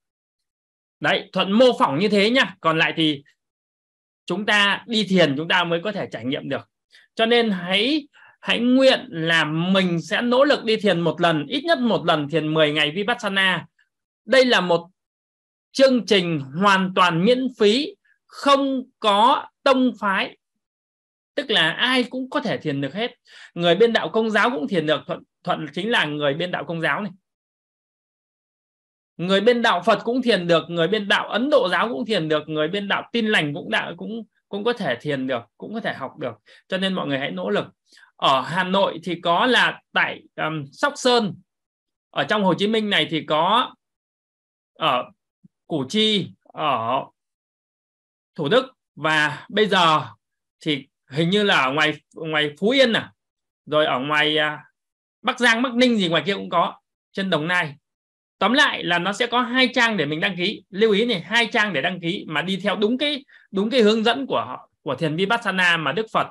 đấy thuận mô phỏng như thế nhá còn lại thì chúng ta đi thiền chúng ta mới có thể trải nghiệm được cho nên hãy hãy nguyện là mình sẽ nỗ lực đi thiền một lần ít nhất một lần thiền 10 ngày vipassana đây là một chương trình hoàn toàn miễn phí không có tông phái tức là ai cũng có thể thiền được hết người bên đạo công giáo cũng thiền được thuận thuận chính là người bên đạo công giáo này người bên đạo Phật cũng thiền được người bên đạo Ấn Độ giáo cũng thiền được người bên đạo tin lành cũng đạo cũng cũng có thể thiền được cũng có thể học được cho nên mọi người hãy nỗ lực ở Hà Nội thì có là tại um, Sóc Sơn ở trong Hồ Chí Minh này thì có ở Củ Chi ở Thủ Đức và bây giờ thì hình như là ở ngoài ngoài Phú Yên à rồi ở ngoài uh, Bắc Giang Bắc Ninh gì ngoài kia cũng có trên Đồng Nai tóm lại là nó sẽ có hai trang để mình đăng ký lưu ý này hai trang để đăng ký mà đi theo đúng cái đúng cái hướng dẫn của của thiền vipassana mà đức phật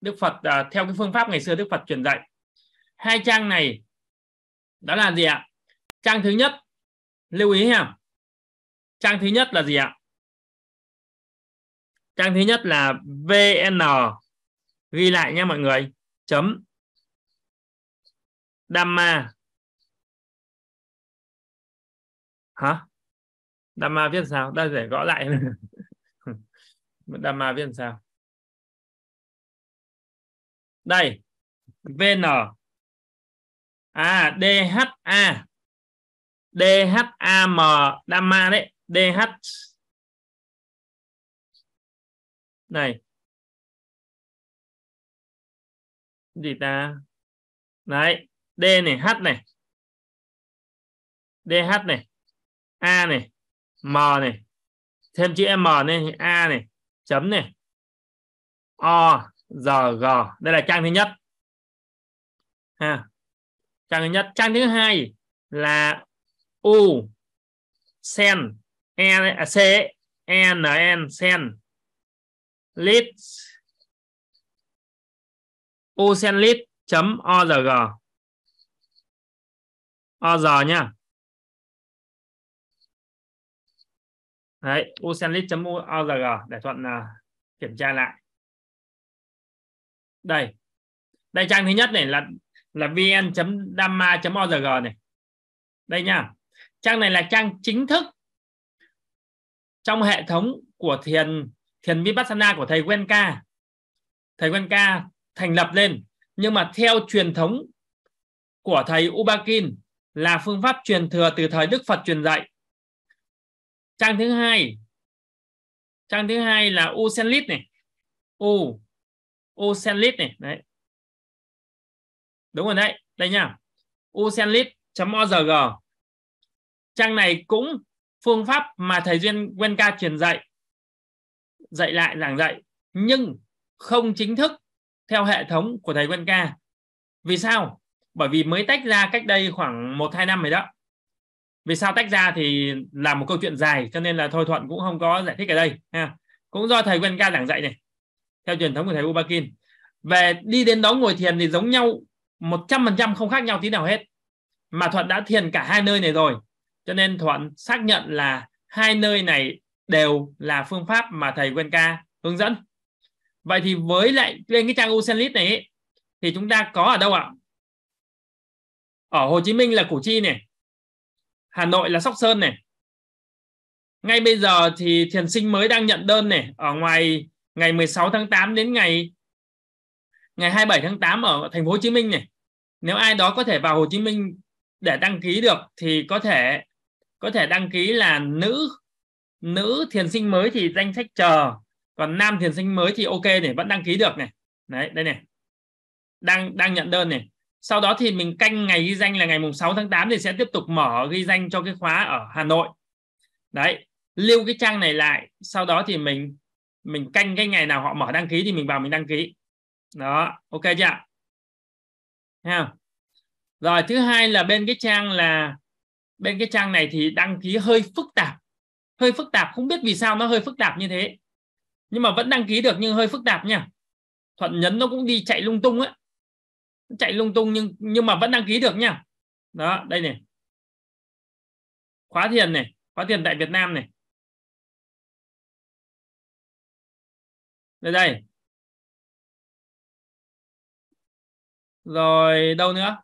đức phật à, theo cái phương pháp ngày xưa đức phật truyền dạy hai trang này đó là gì ạ trang thứ nhất lưu ý ha trang thứ nhất là gì ạ trang thứ nhất là vn ghi lại nha mọi người chấm dhamma hả Dhamma viết sao ta để gõ lại Dhamma viết sao đây VN à DHA DHAM Dhamma đấy DH này gì ta đấy D này H này DH này a này m này thêm chữ m lên a này chấm này o g g đây là trang thứ nhất ha trang thứ nhất trang thứ hai là u sen e à, c e, n e, n sen lit u sen lit chấm O G O org nha đấy oceanlit.org để thuận uh, kiểm tra lại đây đây trang thứ nhất này là là vn.dama.org này đây nha trang này là trang chính thức trong hệ thống của thiền thiền vipassana của thầy Wenka thầy Wenka thành lập lên nhưng mà theo truyền thống của thầy Ubakin là phương pháp truyền thừa từ thời Đức Phật truyền dạy trang thứ hai trang thứ hai là ocean này u ocean này đấy đúng rồi đấy đây nha oceanlit.org trang này cũng phương pháp mà thầy duyên quen ca truyền dạy dạy lại giảng dạy nhưng không chính thức theo hệ thống của thầy quen ca vì sao bởi vì mới tách ra cách đây khoảng một hai năm rồi đó vì sao tách ra thì là một câu chuyện dài cho nên là thôi thuận cũng không có giải thích ở đây ha cũng do thầy ca giảng dạy này theo truyền thống của thầy Ubakin về đi đến đó ngồi thiền thì giống nhau 100% không khác nhau tí nào hết mà thuận đã thiền cả hai nơi này rồi cho nên thuận xác nhận là hai nơi này đều là phương pháp mà thầy ca hướng dẫn vậy thì với lại trên cái trang Usenlit này ấy, thì chúng ta có ở đâu ạ ở Hồ Chí Minh là Củ Chi này Hà Nội là Sóc Sơn này ngay bây giờ thì thiền sinh mới đang nhận đơn này ở ngoài ngày 16 tháng 8 đến ngày ngày 27 tháng 8 ở thành phố Hồ Chí Minh này nếu ai đó có thể vào Hồ Chí Minh để đăng ký được thì có thể có thể đăng ký là nữ nữ thiền sinh mới thì danh sách chờ còn nam thiền sinh mới thì ok này vẫn đăng ký được này đấy đây này đang đang nhận đơn này sau đó thì mình canh ngày ghi danh là ngày mùng 6 tháng 8 thì sẽ tiếp tục mở ghi danh cho cái khóa ở Hà Nội đấy lưu cái trang này lại sau đó thì mình mình canh cái ngày nào họ mở đăng ký thì mình vào mình đăng ký đó ok chưa ạ rồi thứ hai là bên cái trang là bên cái trang này thì đăng ký hơi phức tạp hơi phức tạp không biết vì sao nó hơi phức tạp như thế nhưng mà vẫn đăng ký được nhưng hơi phức tạp nha thuận nhấn nó cũng đi chạy lung tung á chạy lung tung nhưng nhưng mà vẫn đăng ký được nha đó đây này khóa thiền này khóa thiền tại Việt Nam này đây đây rồi đâu nữa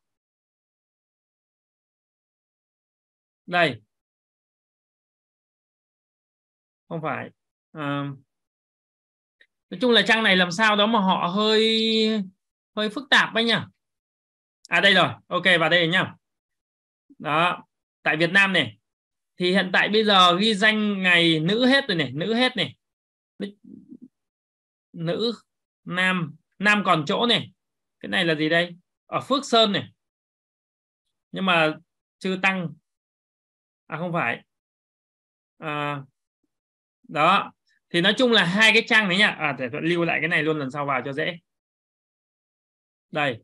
đây không phải à, nói chung là trang này làm sao đó mà họ hơi hơi phức tạp ấy nhỉ à đây rồi ok vào đây nhá đó tại Việt Nam này thì hiện tại bây giờ ghi danh ngày nữ hết rồi này nữ hết này nữ nam nam còn chỗ này cái này là gì đây ở Phước Sơn này nhưng mà chưa tăng à không phải à, đó thì nói chung là hai cái trang đấy nhá à để lưu lại cái này luôn lần sau vào cho dễ đây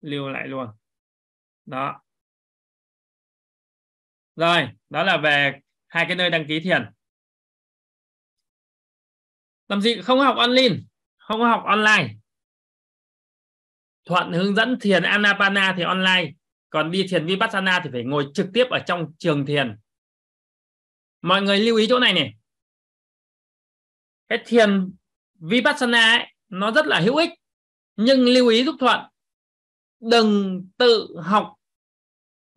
lưu lại luôn đó rồi đó là về hai cái nơi đăng ký thiền làm gì không học online không học online thuận hướng dẫn thiền anapana thì online còn đi thiền vipassana thì phải ngồi trực tiếp ở trong trường thiền mọi người lưu ý chỗ này này cái thiền vipassana ấy, nó rất là hữu ích nhưng lưu ý giúp thuận đừng tự học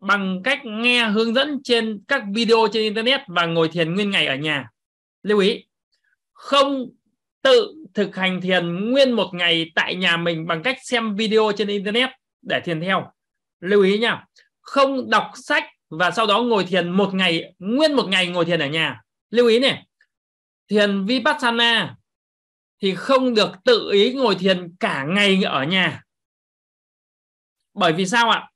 bằng cách nghe hướng dẫn trên các video trên internet và ngồi thiền nguyên ngày ở nhà lưu ý không tự thực hành thiền nguyên một ngày tại nhà mình bằng cách xem video trên internet để thiền theo lưu ý nha không đọc sách và sau đó ngồi thiền một ngày nguyên một ngày ngồi thiền ở nhà lưu ý này thiền vipassana thì không được tự ý ngồi thiền cả ngày ở nhà bởi vì sao ạ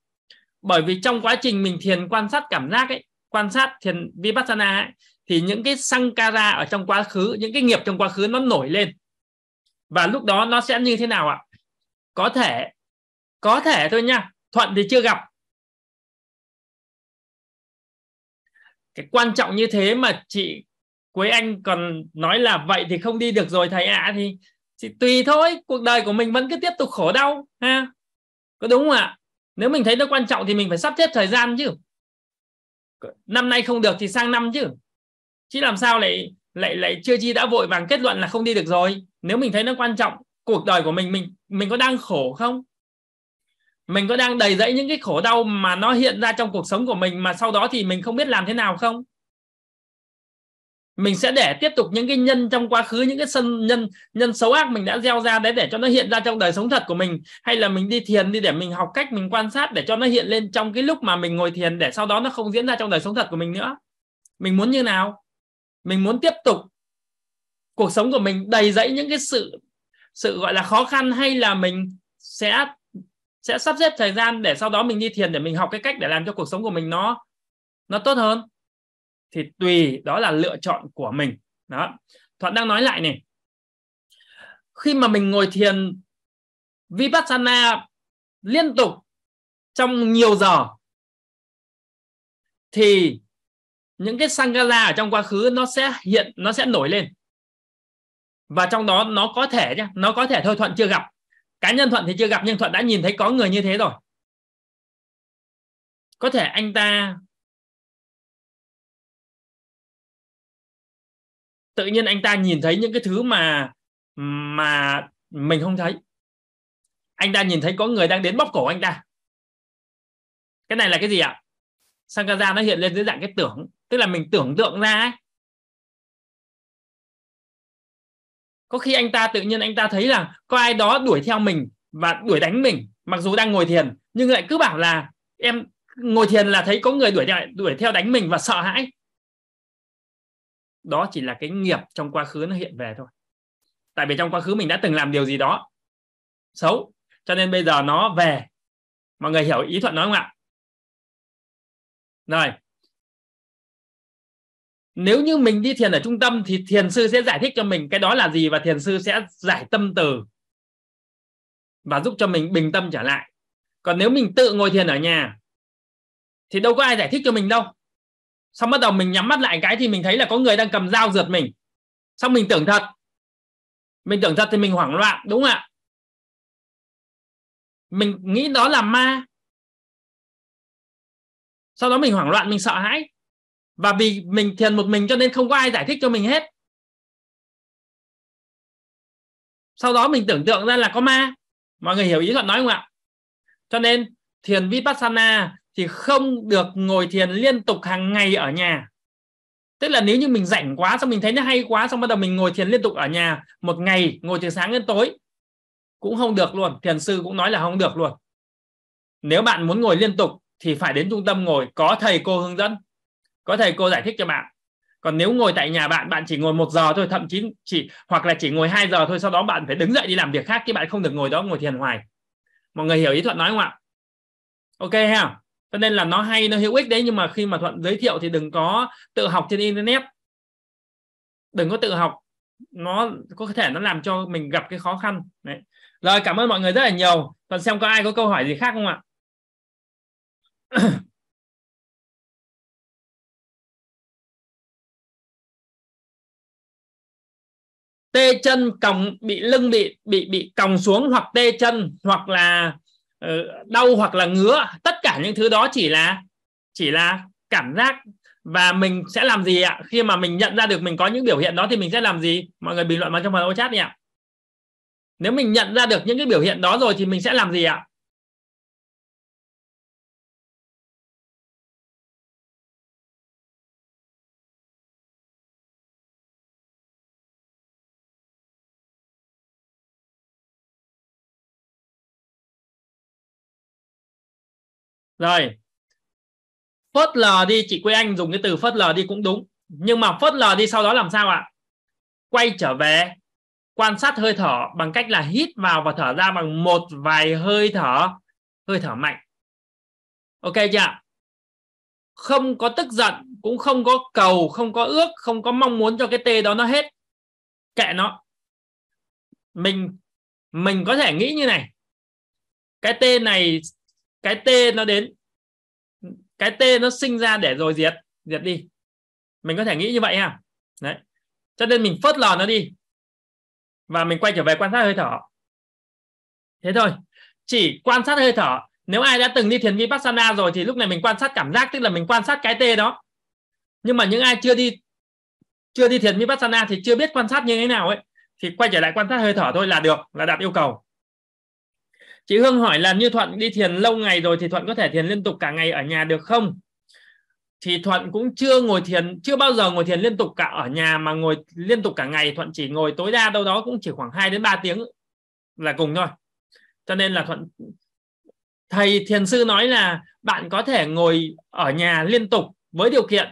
bởi vì trong quá trình mình thiền quan sát cảm giác ấy quan sát thiền vipassana ấy, thì những cái sankara ở trong quá khứ những cái nghiệp trong quá khứ nó nổi lên và lúc đó nó sẽ như thế nào ạ có thể có thể thôi nha thuận thì chưa gặp cái quan trọng như thế mà chị Quế Anh còn nói là vậy thì không đi được rồi thầy ạ à, thì, thì tùy thôi cuộc đời của mình vẫn cứ tiếp tục khổ đau ha có đúng không ạ nếu mình thấy nó quan trọng thì mình phải sắp xếp thời gian chứ năm nay không được thì sang năm chứ chứ làm sao lại lại lại chưa chi đã vội vàng kết luận là không đi được rồi nếu mình thấy nó quan trọng cuộc đời của mình mình mình có đang khổ không mình có đang đầy dẫy những cái khổ đau mà nó hiện ra trong cuộc sống của mình mà sau đó thì mình không biết làm thế nào không mình sẽ để tiếp tục những cái nhân trong quá khứ những cái sân nhân nhân xấu ác mình đã gieo ra đấy để cho nó hiện ra trong đời sống thật của mình hay là mình đi thiền đi để mình học cách mình quan sát để cho nó hiện lên trong cái lúc mà mình ngồi thiền để sau đó nó không diễn ra trong đời sống thật của mình nữa mình muốn như nào mình muốn tiếp tục cuộc sống của mình đầy dẫy những cái sự sự gọi là khó khăn hay là mình sẽ sẽ sắp xếp thời gian để sau đó mình đi thiền để mình học cái cách để làm cho cuộc sống của mình nó nó tốt hơn thì tùy đó là lựa chọn của mình đó thuận đang nói lại này khi mà mình ngồi thiền vipassana liên tục trong nhiều giờ thì những cái sangala ở trong quá khứ nó sẽ hiện nó sẽ nổi lên và trong đó nó có thể nhé nó có thể thôi thuận chưa gặp cá nhân thuận thì chưa gặp nhưng thuận đã nhìn thấy có người như thế rồi có thể anh ta tự nhiên anh ta nhìn thấy những cái thứ mà mà mình không thấy anh ta nhìn thấy có người đang đến bóc cổ anh ta cái này là cái gì ạ sankaja nó hiện lên dưới dạng cái tưởng tức là mình tưởng tượng ra ấy. có khi anh ta tự nhiên anh ta thấy là có ai đó đuổi theo mình và đuổi đánh mình mặc dù đang ngồi thiền nhưng lại cứ bảo là em ngồi thiền là thấy có người đuổi theo, đuổi theo đánh mình và sợ hãi đó chỉ là cái nghiệp trong quá khứ nó hiện về thôi tại vì trong quá khứ mình đã từng làm điều gì đó xấu cho nên bây giờ nó về mọi người hiểu ý thuận nói không ạ rồi nếu như mình đi thiền ở trung tâm thì thiền sư sẽ giải thích cho mình cái đó là gì và thiền sư sẽ giải tâm từ và giúp cho mình bình tâm trở lại còn nếu mình tự ngồi thiền ở nhà thì đâu có ai giải thích cho mình đâu xong bắt đầu mình nhắm mắt lại cái thì mình thấy là có người đang cầm dao rượt mình xong mình tưởng thật mình tưởng thật thì mình hoảng loạn đúng không ạ mình nghĩ đó là ma sau đó mình hoảng loạn mình sợ hãi và vì mình thiền một mình cho nên không có ai giải thích cho mình hết sau đó mình tưởng tượng ra là có ma mọi người hiểu ý thuận nói không ạ cho nên thiền vipassana thì không được ngồi thiền liên tục hàng ngày ở nhà tức là nếu như mình rảnh quá xong mình thấy nó hay quá xong bắt đầu mình ngồi thiền liên tục ở nhà một ngày ngồi từ sáng đến tối cũng không được luôn thiền sư cũng nói là không được luôn nếu bạn muốn ngồi liên tục thì phải đến trung tâm ngồi có thầy cô hướng dẫn có thầy cô giải thích cho bạn còn nếu ngồi tại nhà bạn bạn chỉ ngồi một giờ thôi thậm chí chỉ hoặc là chỉ ngồi 2 giờ thôi sau đó bạn phải đứng dậy đi làm việc khác chứ bạn không được ngồi đó ngồi thiền hoài mọi người hiểu ý thuận nói không ạ ok ha cho nên là nó hay nó hữu ích đấy nhưng mà khi mà thuận giới thiệu thì đừng có tự học trên internet đừng có tự học nó có thể nó làm cho mình gặp cái khó khăn đấy rồi cảm ơn mọi người rất là nhiều còn xem có ai có câu hỏi gì khác không ạ tê chân còng bị lưng bị bị bị còng xuống hoặc tê chân hoặc là Ờ, đau hoặc là ngứa tất cả những thứ đó chỉ là chỉ là cảm giác và mình sẽ làm gì ạ khi mà mình nhận ra được mình có những biểu hiện đó thì mình sẽ làm gì mọi người bình luận vào trong phần ô chat đi ạ nếu mình nhận ra được những cái biểu hiện đó rồi thì mình sẽ làm gì ạ rồi phớt lờ đi chị Quế Anh dùng cái từ phớt lờ đi cũng đúng nhưng mà phớt lờ đi sau đó làm sao ạ quay trở về quan sát hơi thở bằng cách là hít vào và thở ra bằng một vài hơi thở hơi thở mạnh ok chưa không có tức giận cũng không có cầu không có ước không có mong muốn cho cái tê đó nó hết kệ nó mình mình có thể nghĩ như này cái tê này cái tê nó đến cái tê nó sinh ra để rồi diệt diệt đi mình có thể nghĩ như vậy ha đấy cho nên mình phớt lờ nó đi và mình quay trở về quan sát hơi thở thế thôi chỉ quan sát hơi thở nếu ai đã từng đi thiền vipassana rồi thì lúc này mình quan sát cảm giác tức là mình quan sát cái tê đó nhưng mà những ai chưa đi chưa đi thiền vipassana thì chưa biết quan sát như thế nào ấy thì quay trở lại quan sát hơi thở thôi là được là đạt yêu cầu chị Hương hỏi là như Thuận đi thiền lâu ngày rồi thì Thuận có thể thiền liên tục cả ngày ở nhà được không thì Thuận cũng chưa ngồi thiền chưa bao giờ ngồi thiền liên tục cả ở nhà mà ngồi liên tục cả ngày Thuận chỉ ngồi tối đa đâu đó cũng chỉ khoảng 2 đến 3 tiếng là cùng thôi cho nên là Thuận thầy thiền sư nói là bạn có thể ngồi ở nhà liên tục với điều kiện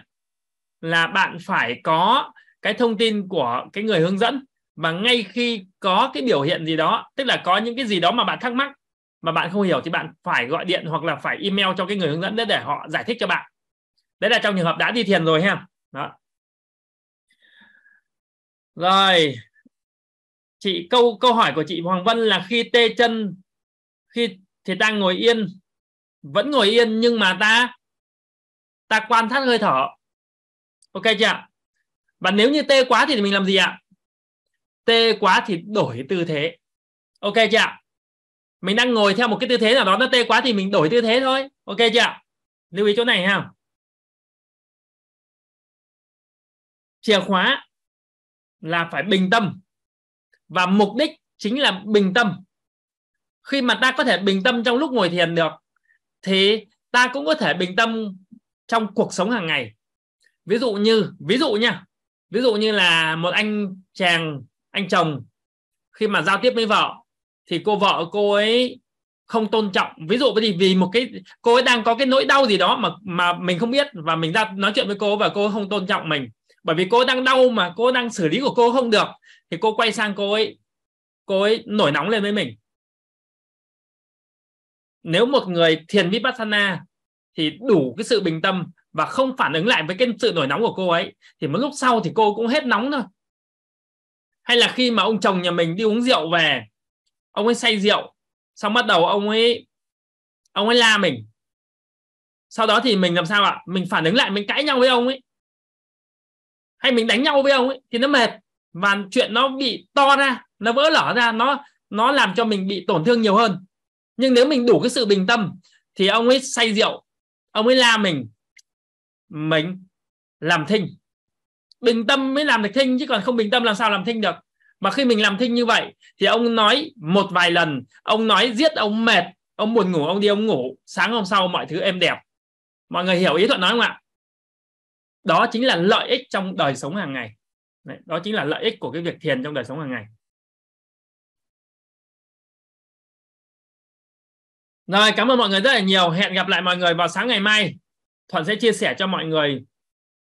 là bạn phải có cái thông tin của cái người hướng dẫn và ngay khi có cái biểu hiện gì đó tức là có những cái gì đó mà bạn thắc mắc mà bạn không hiểu thì bạn phải gọi điện hoặc là phải email cho cái người hướng dẫn đấy để họ giải thích cho bạn đấy là trong trường hợp đã đi thiền rồi ha đó rồi chị câu câu hỏi của chị Hoàng Vân là khi tê chân khi thì ta ngồi yên vẫn ngồi yên nhưng mà ta ta quan sát hơi thở ok chưa ạ và nếu như tê quá thì mình làm gì ạ tê quá thì đổi tư thế ok chưa ạ mình đang ngồi theo một cái tư thế nào đó nó tê quá thì mình đổi tư thế thôi ok chưa lưu ý chỗ này ha chìa khóa là phải bình tâm và mục đích chính là bình tâm khi mà ta có thể bình tâm trong lúc ngồi thiền được thì ta cũng có thể bình tâm trong cuộc sống hàng ngày ví dụ như ví dụ nha ví dụ như là một anh chàng anh chồng khi mà giao tiếp với vợ thì cô vợ cô ấy không tôn trọng ví dụ gì vì một cái cô ấy đang có cái nỗi đau gì đó mà mà mình không biết và mình ra nói chuyện với cô và cô không tôn trọng mình bởi vì cô đang đau mà cô đang xử lý của cô không được thì cô quay sang cô ấy cô ấy nổi nóng lên với mình nếu một người thiền vipassana thì đủ cái sự bình tâm và không phản ứng lại với cái sự nổi nóng của cô ấy thì một lúc sau thì cô cũng hết nóng thôi hay là khi mà ông chồng nhà mình đi uống rượu về ông ấy say rượu xong bắt đầu ông ấy ông ấy la mình sau đó thì mình làm sao ạ mình phản ứng lại mình cãi nhau với ông ấy hay mình đánh nhau với ông ấy thì nó mệt và chuyện nó bị to ra nó vỡ lở ra nó nó làm cho mình bị tổn thương nhiều hơn nhưng nếu mình đủ cái sự bình tâm thì ông ấy say rượu ông ấy la mình mình làm thinh bình tâm mới làm được thinh chứ còn không bình tâm làm sao làm thinh được mà khi mình làm thinh như vậy thì ông nói một vài lần ông nói giết ông mệt ông buồn ngủ ông đi ông ngủ sáng hôm sau mọi thứ êm đẹp mọi người hiểu ý thuận nói không ạ đó chính là lợi ích trong đời sống hàng ngày Đấy, đó chính là lợi ích của cái việc thiền trong đời sống hàng ngày rồi cảm ơn mọi người rất là nhiều hẹn gặp lại mọi người vào sáng ngày mai thuận sẽ chia sẻ cho mọi người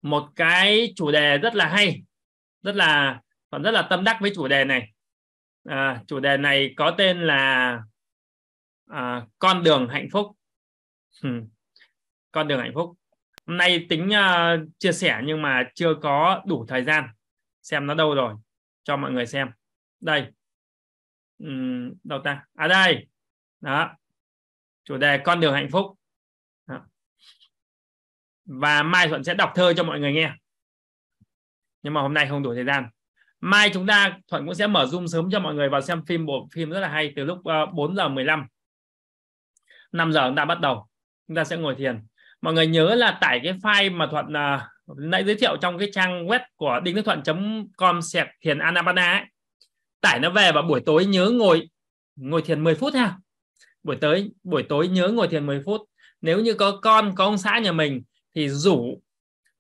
một cái chủ đề rất là hay rất là còn rất là tâm đắc với chủ đề này à, chủ đề này có tên là à, con đường hạnh phúc con đường hạnh phúc hôm nay tính uh, chia sẻ nhưng mà chưa có đủ thời gian xem nó đâu rồi cho mọi người xem đây ừ, đâu ta à đây đó chủ đề con đường hạnh phúc đó. và mai thuận sẽ đọc thơ cho mọi người nghe nhưng mà hôm nay không đủ thời gian mai chúng ta thuận cũng sẽ mở zoom sớm cho mọi người vào xem phim bộ phim rất là hay từ lúc 4 ờ, giờ 15 5 giờ chúng ta bắt đầu chúng ta sẽ ngồi thiền mọi người nhớ là tải cái file mà thuận là ờ, nãy giới thiệu trong cái trang web của đinh đức thuận.com sẹt thiền anapana ấy. tải nó về và buổi tối nhớ ngồi ngồi thiền 10 phút ha buổi tới buổi tối nhớ ngồi thiền 10 phút nếu như có con có ông xã nhà mình thì rủ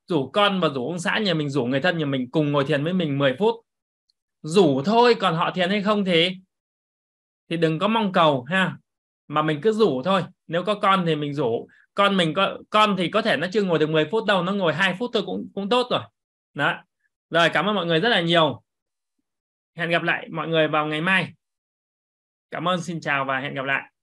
rủ con và rủ ông xã nhà mình rủ người thân nhà mình cùng ngồi thiền với mình 10 phút rủ thôi còn họ thiền hay không thì thì đừng có mong cầu ha mà mình cứ rủ thôi nếu có con thì mình rủ con mình có con thì có thể nó chưa ngồi được 10 phút đâu nó ngồi 2 phút thôi cũng cũng tốt rồi đó rồi cảm ơn mọi người rất là nhiều hẹn gặp lại mọi người vào ngày mai cảm ơn xin chào và hẹn gặp lại